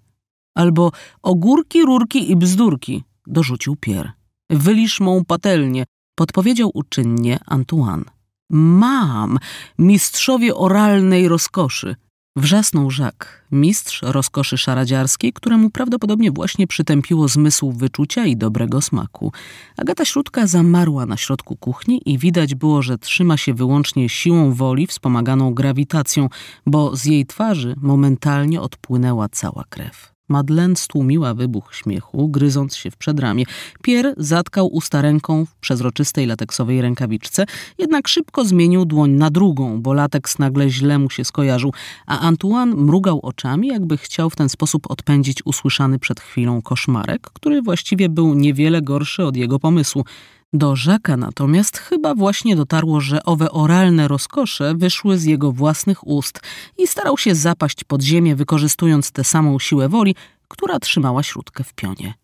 Albo ogórki, rurki i bzdurki, dorzucił Pier. Wylisz mą patelnię, podpowiedział uczynnie Antoine. Mam, mistrzowie oralnej rozkoszy – Wrzasnął Żak, mistrz rozkoszy szaradziarskiej, któremu prawdopodobnie właśnie przytępiło zmysł wyczucia i dobrego smaku. Agata Śródka zamarła na środku kuchni i widać było, że trzyma się wyłącznie siłą woli wspomaganą grawitacją, bo z jej twarzy momentalnie odpłynęła cała krew. Madlen stłumiła wybuch śmiechu, gryząc się w przedramie. Pierre zatkał usta ręką w przezroczystej lateksowej rękawiczce, jednak szybko zmienił dłoń na drugą, bo lateks nagle źle mu się skojarzył, a Antuan mrugał oczami, jakby chciał w ten sposób odpędzić usłyszany przed chwilą koszmarek, który właściwie był niewiele gorszy od jego pomysłu. Do Żaka natomiast chyba właśnie dotarło, że owe oralne rozkosze wyszły z jego własnych ust i starał się zapaść pod ziemię, wykorzystując tę samą siłę woli, która trzymała śródkę w pionie.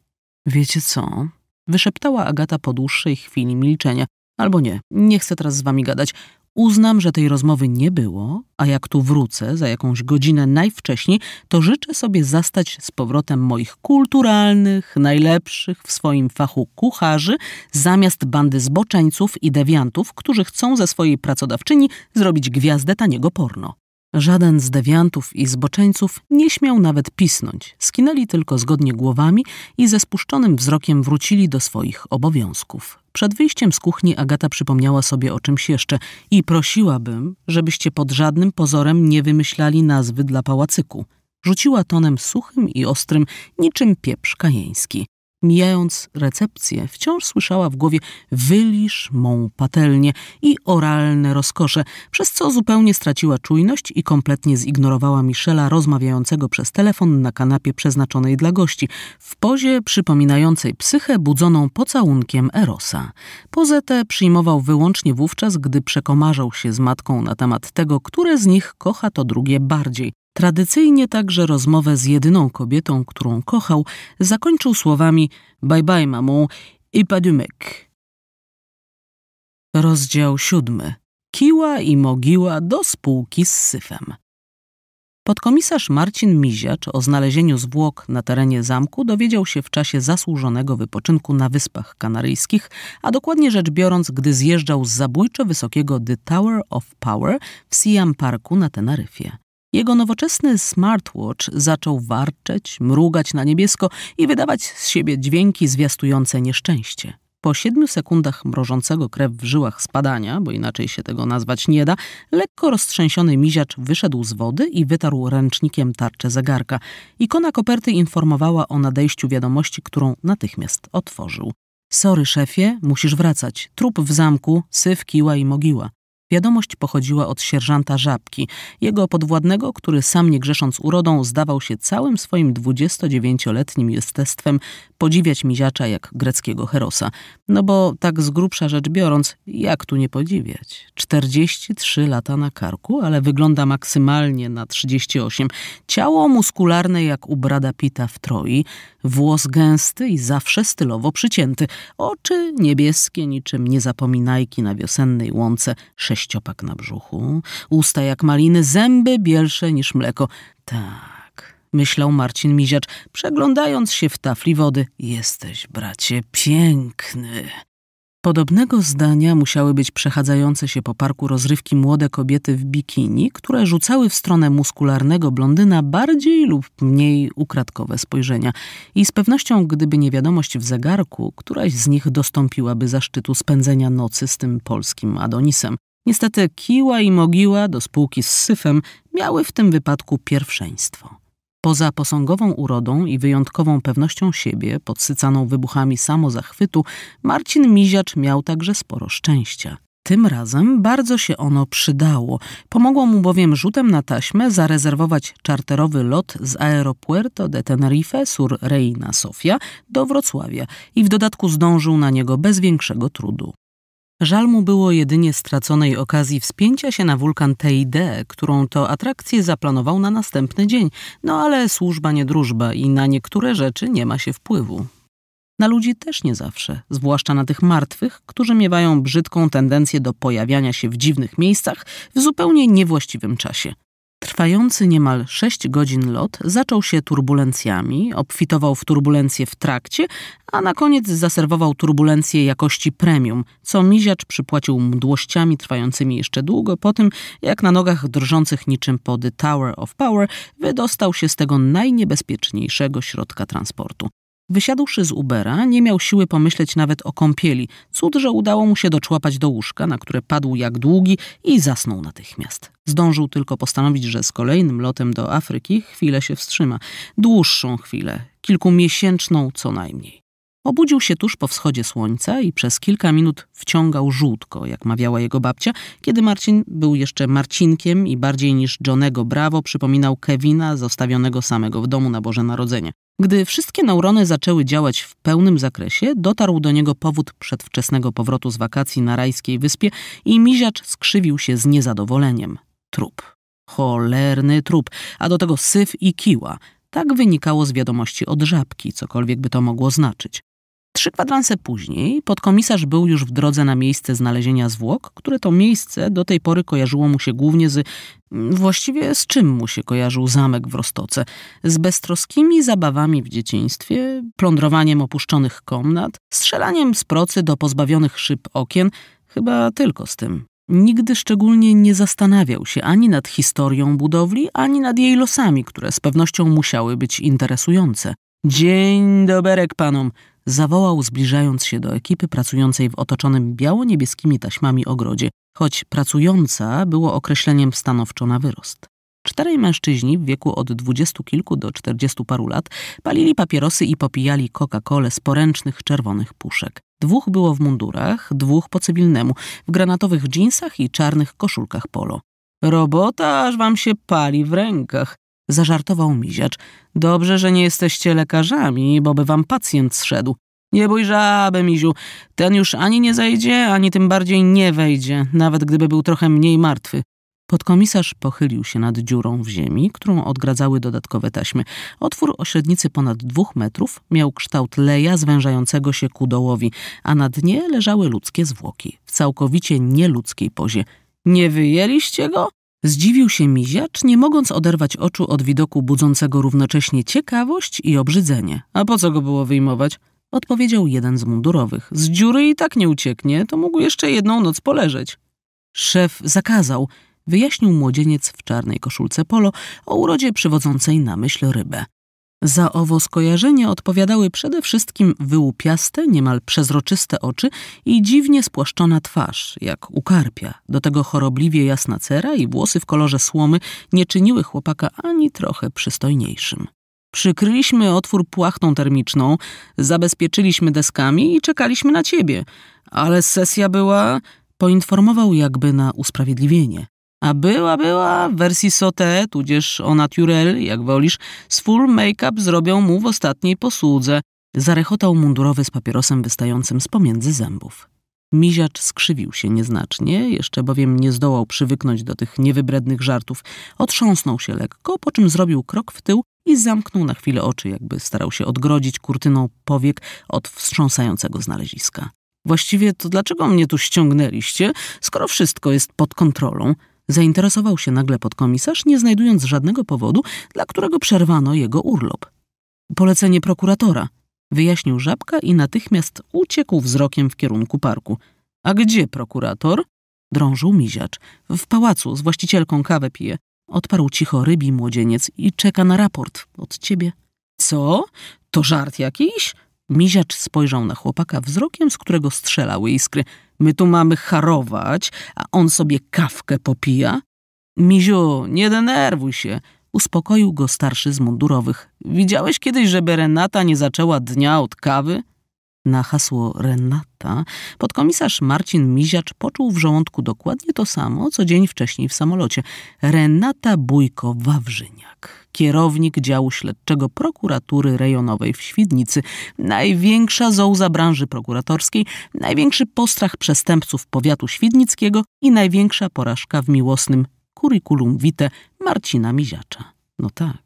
Wiecie co? Wyszeptała Agata po dłuższej chwili milczenia. Albo nie, nie chcę teraz z wami gadać. Uznam, że tej rozmowy nie było, a jak tu wrócę za jakąś godzinę najwcześniej, to życzę sobie zastać z powrotem moich kulturalnych, najlepszych w swoim fachu kucharzy, zamiast bandy zboczeńców i dewiantów, którzy chcą ze swojej pracodawczyni zrobić gwiazdę taniego porno. Żaden z dewiantów i zboczeńców nie śmiał nawet pisnąć. Skinęli tylko zgodnie głowami i ze spuszczonym wzrokiem wrócili do swoich obowiązków. Przed wyjściem z kuchni Agata przypomniała sobie o czymś jeszcze i prosiłabym, żebyście pod żadnym pozorem nie wymyślali nazwy dla pałacyku. Rzuciła tonem suchym i ostrym, niczym pieprz kajeński. Mijając recepcję, wciąż słyszała w głowie wylisz mą patelnię i oralne rozkosze, przez co zupełnie straciła czujność i kompletnie zignorowała Michela rozmawiającego przez telefon na kanapie przeznaczonej dla gości, w pozie przypominającej psychę budzoną pocałunkiem Erosa. Pozę tę przyjmował wyłącznie wówczas, gdy przekomarzał się z matką na temat tego, które z nich kocha to drugie bardziej, Tradycyjnie także rozmowę z jedyną kobietą, którą kochał, zakończył słowami Bye bye, mamą i padumek. Rozdział siódmy. Kiła i mogiła do spółki z syfem. Podkomisarz Marcin Miziacz o znalezieniu zwłok na terenie zamku dowiedział się w czasie zasłużonego wypoczynku na Wyspach Kanaryjskich, a dokładnie rzecz biorąc, gdy zjeżdżał z zabójczo wysokiego The Tower of Power w Siam Parku na Teneryfie. Jego nowoczesny smartwatch zaczął warczeć, mrugać na niebiesko i wydawać z siebie dźwięki zwiastujące nieszczęście. Po siedmiu sekundach mrożącego krew w żyłach spadania, bo inaczej się tego nazwać nie da, lekko roztrzęsiony miziacz wyszedł z wody i wytarł ręcznikiem tarczę zegarka. Ikona koperty informowała o nadejściu wiadomości, którą natychmiast otworzył. Sorry, szefie, musisz wracać. Trup w zamku, syf, kiła i mogiła. Wiadomość pochodziła od sierżanta Żabki, jego podwładnego, który sam nie grzesząc urodą zdawał się całym swoim 29-letnim jestestwem podziwiać miziacza jak greckiego Herosa. No bo tak z grubsza rzecz biorąc, jak tu nie podziwiać? 43 lata na karku, ale wygląda maksymalnie na 38. Ciało muskularne jak u Brada Pita w Troi, włos gęsty i zawsze stylowo przycięty, oczy niebieskie niczym niezapominajki na wiosennej łące sześciopak na brzuchu, usta jak maliny, zęby bielsze niż mleko. Tak, myślał Marcin Miziacz, przeglądając się w tafli wody. Jesteś, bracie, piękny. Podobnego zdania musiały być przechadzające się po parku rozrywki młode kobiety w bikini, które rzucały w stronę muskularnego blondyna bardziej lub mniej ukradkowe spojrzenia. I z pewnością, gdyby nie wiadomość w zegarku, któraś z nich dostąpiłaby zaszczytu spędzenia nocy z tym polskim Adonisem. Niestety Kiła i Mogiła do spółki z Syfem miały w tym wypadku pierwszeństwo. Poza posągową urodą i wyjątkową pewnością siebie, podsycaną wybuchami samozachwytu, Marcin Miziacz miał także sporo szczęścia. Tym razem bardzo się ono przydało. Pomogło mu bowiem rzutem na taśmę zarezerwować czarterowy lot z Aeropuerto de Tenerife sur Reina Sofia do Wrocławia i w dodatku zdążył na niego bez większego trudu. Żal mu było jedynie straconej okazji wspięcia się na wulkan Teide, którą to atrakcję zaplanował na następny dzień, no ale służba nie drużba i na niektóre rzeczy nie ma się wpływu. Na ludzi też nie zawsze, zwłaszcza na tych martwych, którzy miewają brzydką tendencję do pojawiania się w dziwnych miejscach w zupełnie niewłaściwym czasie. Trwający niemal 6 godzin lot zaczął się turbulencjami, obfitował w turbulencje w trakcie, a na koniec zaserwował turbulencje jakości premium, co miziacz przypłacił mdłościami trwającymi jeszcze długo po tym, jak na nogach drżących niczym pod Tower of Power wydostał się z tego najniebezpieczniejszego środka transportu. Wysiadłszy z Ubera, nie miał siły pomyśleć nawet o kąpieli. Cud, że udało mu się doczłapać do łóżka, na które padł jak długi i zasnął natychmiast. Zdążył tylko postanowić, że z kolejnym lotem do Afryki chwilę się wstrzyma. Dłuższą chwilę, kilkumiesięczną co najmniej. Obudził się tuż po wschodzie słońca i przez kilka minut wciągał żółtko, jak mawiała jego babcia, kiedy Marcin był jeszcze Marcinkiem i bardziej niż Johnego Bravo przypominał Kevina zostawionego samego w domu na Boże Narodzenie. Gdy wszystkie neurony zaczęły działać w pełnym zakresie, dotarł do niego powód przedwczesnego powrotu z wakacji na rajskiej wyspie i miziacz skrzywił się z niezadowoleniem. Trup. Cholerny trup, a do tego syf i kiła. Tak wynikało z wiadomości od żabki, cokolwiek by to mogło znaczyć. Trzy kwadranse później podkomisarz był już w drodze na miejsce znalezienia zwłok, które to miejsce do tej pory kojarzyło mu się głównie z... Mm, właściwie z czym mu się kojarzył zamek w Rostoce? Z beztroskimi zabawami w dzieciństwie, plądrowaniem opuszczonych komnat, strzelaniem z procy do pozbawionych szyb okien, chyba tylko z tym. Nigdy szczególnie nie zastanawiał się ani nad historią budowli, ani nad jej losami, które z pewnością musiały być interesujące. Dzień doberek panom! zawołał, zbliżając się do ekipy pracującej w otoczonym biało-niebieskimi taśmami ogrodzie, choć pracująca było określeniem stanowczo na wyrost. Czterej mężczyźni w wieku od dwudziestu kilku do czterdziestu paru lat palili papierosy i popijali Coca-Colę z poręcznych czerwonych puszek. Dwóch było w mundurach, dwóch po cywilnemu, w granatowych dżinsach i czarnych koszulkach polo. Robota aż wam się pali w rękach, Zażartował miziacz. Dobrze, że nie jesteście lekarzami, bo by wam pacjent zszedł. Nie bój żaby, miziu. Ten już ani nie zejdzie, ani tym bardziej nie wejdzie, nawet gdyby był trochę mniej martwy. Podkomisarz pochylił się nad dziurą w ziemi, którą odgradzały dodatkowe taśmy. Otwór o średnicy ponad dwóch metrów miał kształt leja zwężającego się ku dołowi, a na dnie leżały ludzkie zwłoki w całkowicie nieludzkiej pozie. Nie wyjęliście go? Zdziwił się miziacz, nie mogąc oderwać oczu od widoku budzącego równocześnie ciekawość i obrzydzenie. A po co go było wyjmować? Odpowiedział jeden z mundurowych. Z dziury i tak nie ucieknie, to mógł jeszcze jedną noc poleżeć. Szef zakazał, wyjaśnił młodzieniec w czarnej koszulce polo o urodzie przywodzącej na myśl rybę. Za owo skojarzenie odpowiadały przede wszystkim wyłupiaste, niemal przezroczyste oczy i dziwnie spłaszczona twarz, jak u karpia. Do tego chorobliwie jasna cera i włosy w kolorze słomy nie czyniły chłopaka ani trochę przystojniejszym. Przykryliśmy otwór płachtą termiczną, zabezpieczyliśmy deskami i czekaliśmy na ciebie. Ale sesja była... poinformował jakby na usprawiedliwienie. A była, była w wersji sauté, tudzież o naturel, jak wolisz, z full make-up zrobią mu w ostatniej posłudze. Zarechotał mundurowy z papierosem wystającym z pomiędzy zębów. Miziacz skrzywił się nieznacznie, jeszcze bowiem nie zdołał przywyknąć do tych niewybrednych żartów. Otrząsnął się lekko, po czym zrobił krok w tył i zamknął na chwilę oczy, jakby starał się odgrodzić kurtyną powiek od wstrząsającego znaleziska. Właściwie to dlaczego mnie tu ściągnęliście, skoro wszystko jest pod kontrolą? zainteresował się nagle podkomisarz, nie znajdując żadnego powodu, dla którego przerwano jego urlop. Polecenie prokuratora, wyjaśnił żabka i natychmiast uciekł wzrokiem w kierunku parku. A gdzie prokurator? drążył miziacz. W pałacu z właścicielką kawę pije. Odparł cicho rybi młodzieniec i czeka na raport od ciebie. Co? To żart jakiś? Miziacz spojrzał na chłopaka wzrokiem, z którego strzelały iskry. My tu mamy harować, a on sobie kawkę popija? Miziu, nie denerwuj się, uspokoił go starszy z mundurowych. Widziałeś kiedyś, żeby Renata nie zaczęła dnia od kawy? na hasło Renata, podkomisarz Marcin Miziacz poczuł w żołądku dokładnie to samo, co dzień wcześniej w samolocie. Renata Bójko-Wawrzyniak, kierownik działu śledczego prokuratury rejonowej w Świdnicy, największa zołza branży prokuratorskiej, największy postrach przestępców powiatu świdnickiego i największa porażka w miłosnym kurikulum vitae Marcina Miziacza. No tak.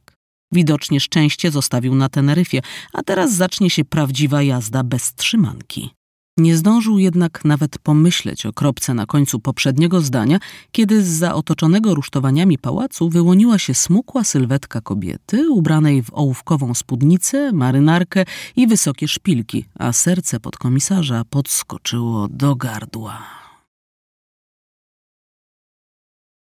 Widocznie szczęście zostawił na Teneryfie, a teraz zacznie się prawdziwa jazda bez trzymanki. Nie zdążył jednak nawet pomyśleć o kropce na końcu poprzedniego zdania, kiedy z za otoczonego rusztowaniami pałacu wyłoniła się smukła sylwetka kobiety, ubranej w ołówkową spódnicę, marynarkę i wysokie szpilki, a serce podkomisarza podskoczyło do gardła.